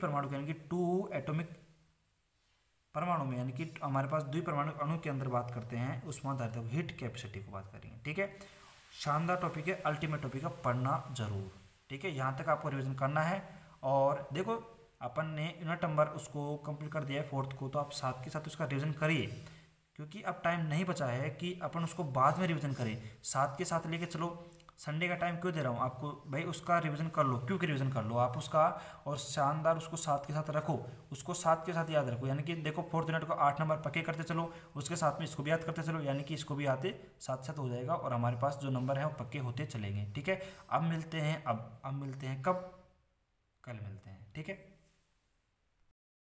परमाणु यानी कि टू एटोमिक परमाणु में यानी कि हमारे पास परमाणु अणु के अंदर बात करते हैं उसमें आधारित हिट कैपेसिटी को बात करेंगे ठीक है शानदार टॉपिक है अल्टीमेट टॉपिक है पढ़ना जरूर ठीक है यहाँ तक आपको रिविजन करना है और देखो अपन ने यूनिट नंबर उसको कंप्लीट कर दिया है फोर्थ को तो आप साथ के साथ उसका रिविजन करिए क्योंकि अब टाइम नहीं बचा है कि अपन उसको बाद में रिविज़न करें साथ के साथ लेके चलो संडे का टाइम क्यों दे रहा हूँ आपको भाई उसका रिवीजन कर लो क्योंकि रिवीजन कर लो आप उसका और शानदार उसको साथ के साथ रखो उसको साथ के साथ याद रखो यानी कि देखो फोर्थ यूनिट को आठ नंबर पक्के करते चलो उसके साथ में इसको भी याद करते चलो यानी कि इसको भी आते साथ साथ हो जाएगा और हमारे पास जो नंबर है वो पक्के होते चलेंगे ठीक है अब मिलते हैं अब अब मिलते हैं कब कल मिलते हैं ठीक है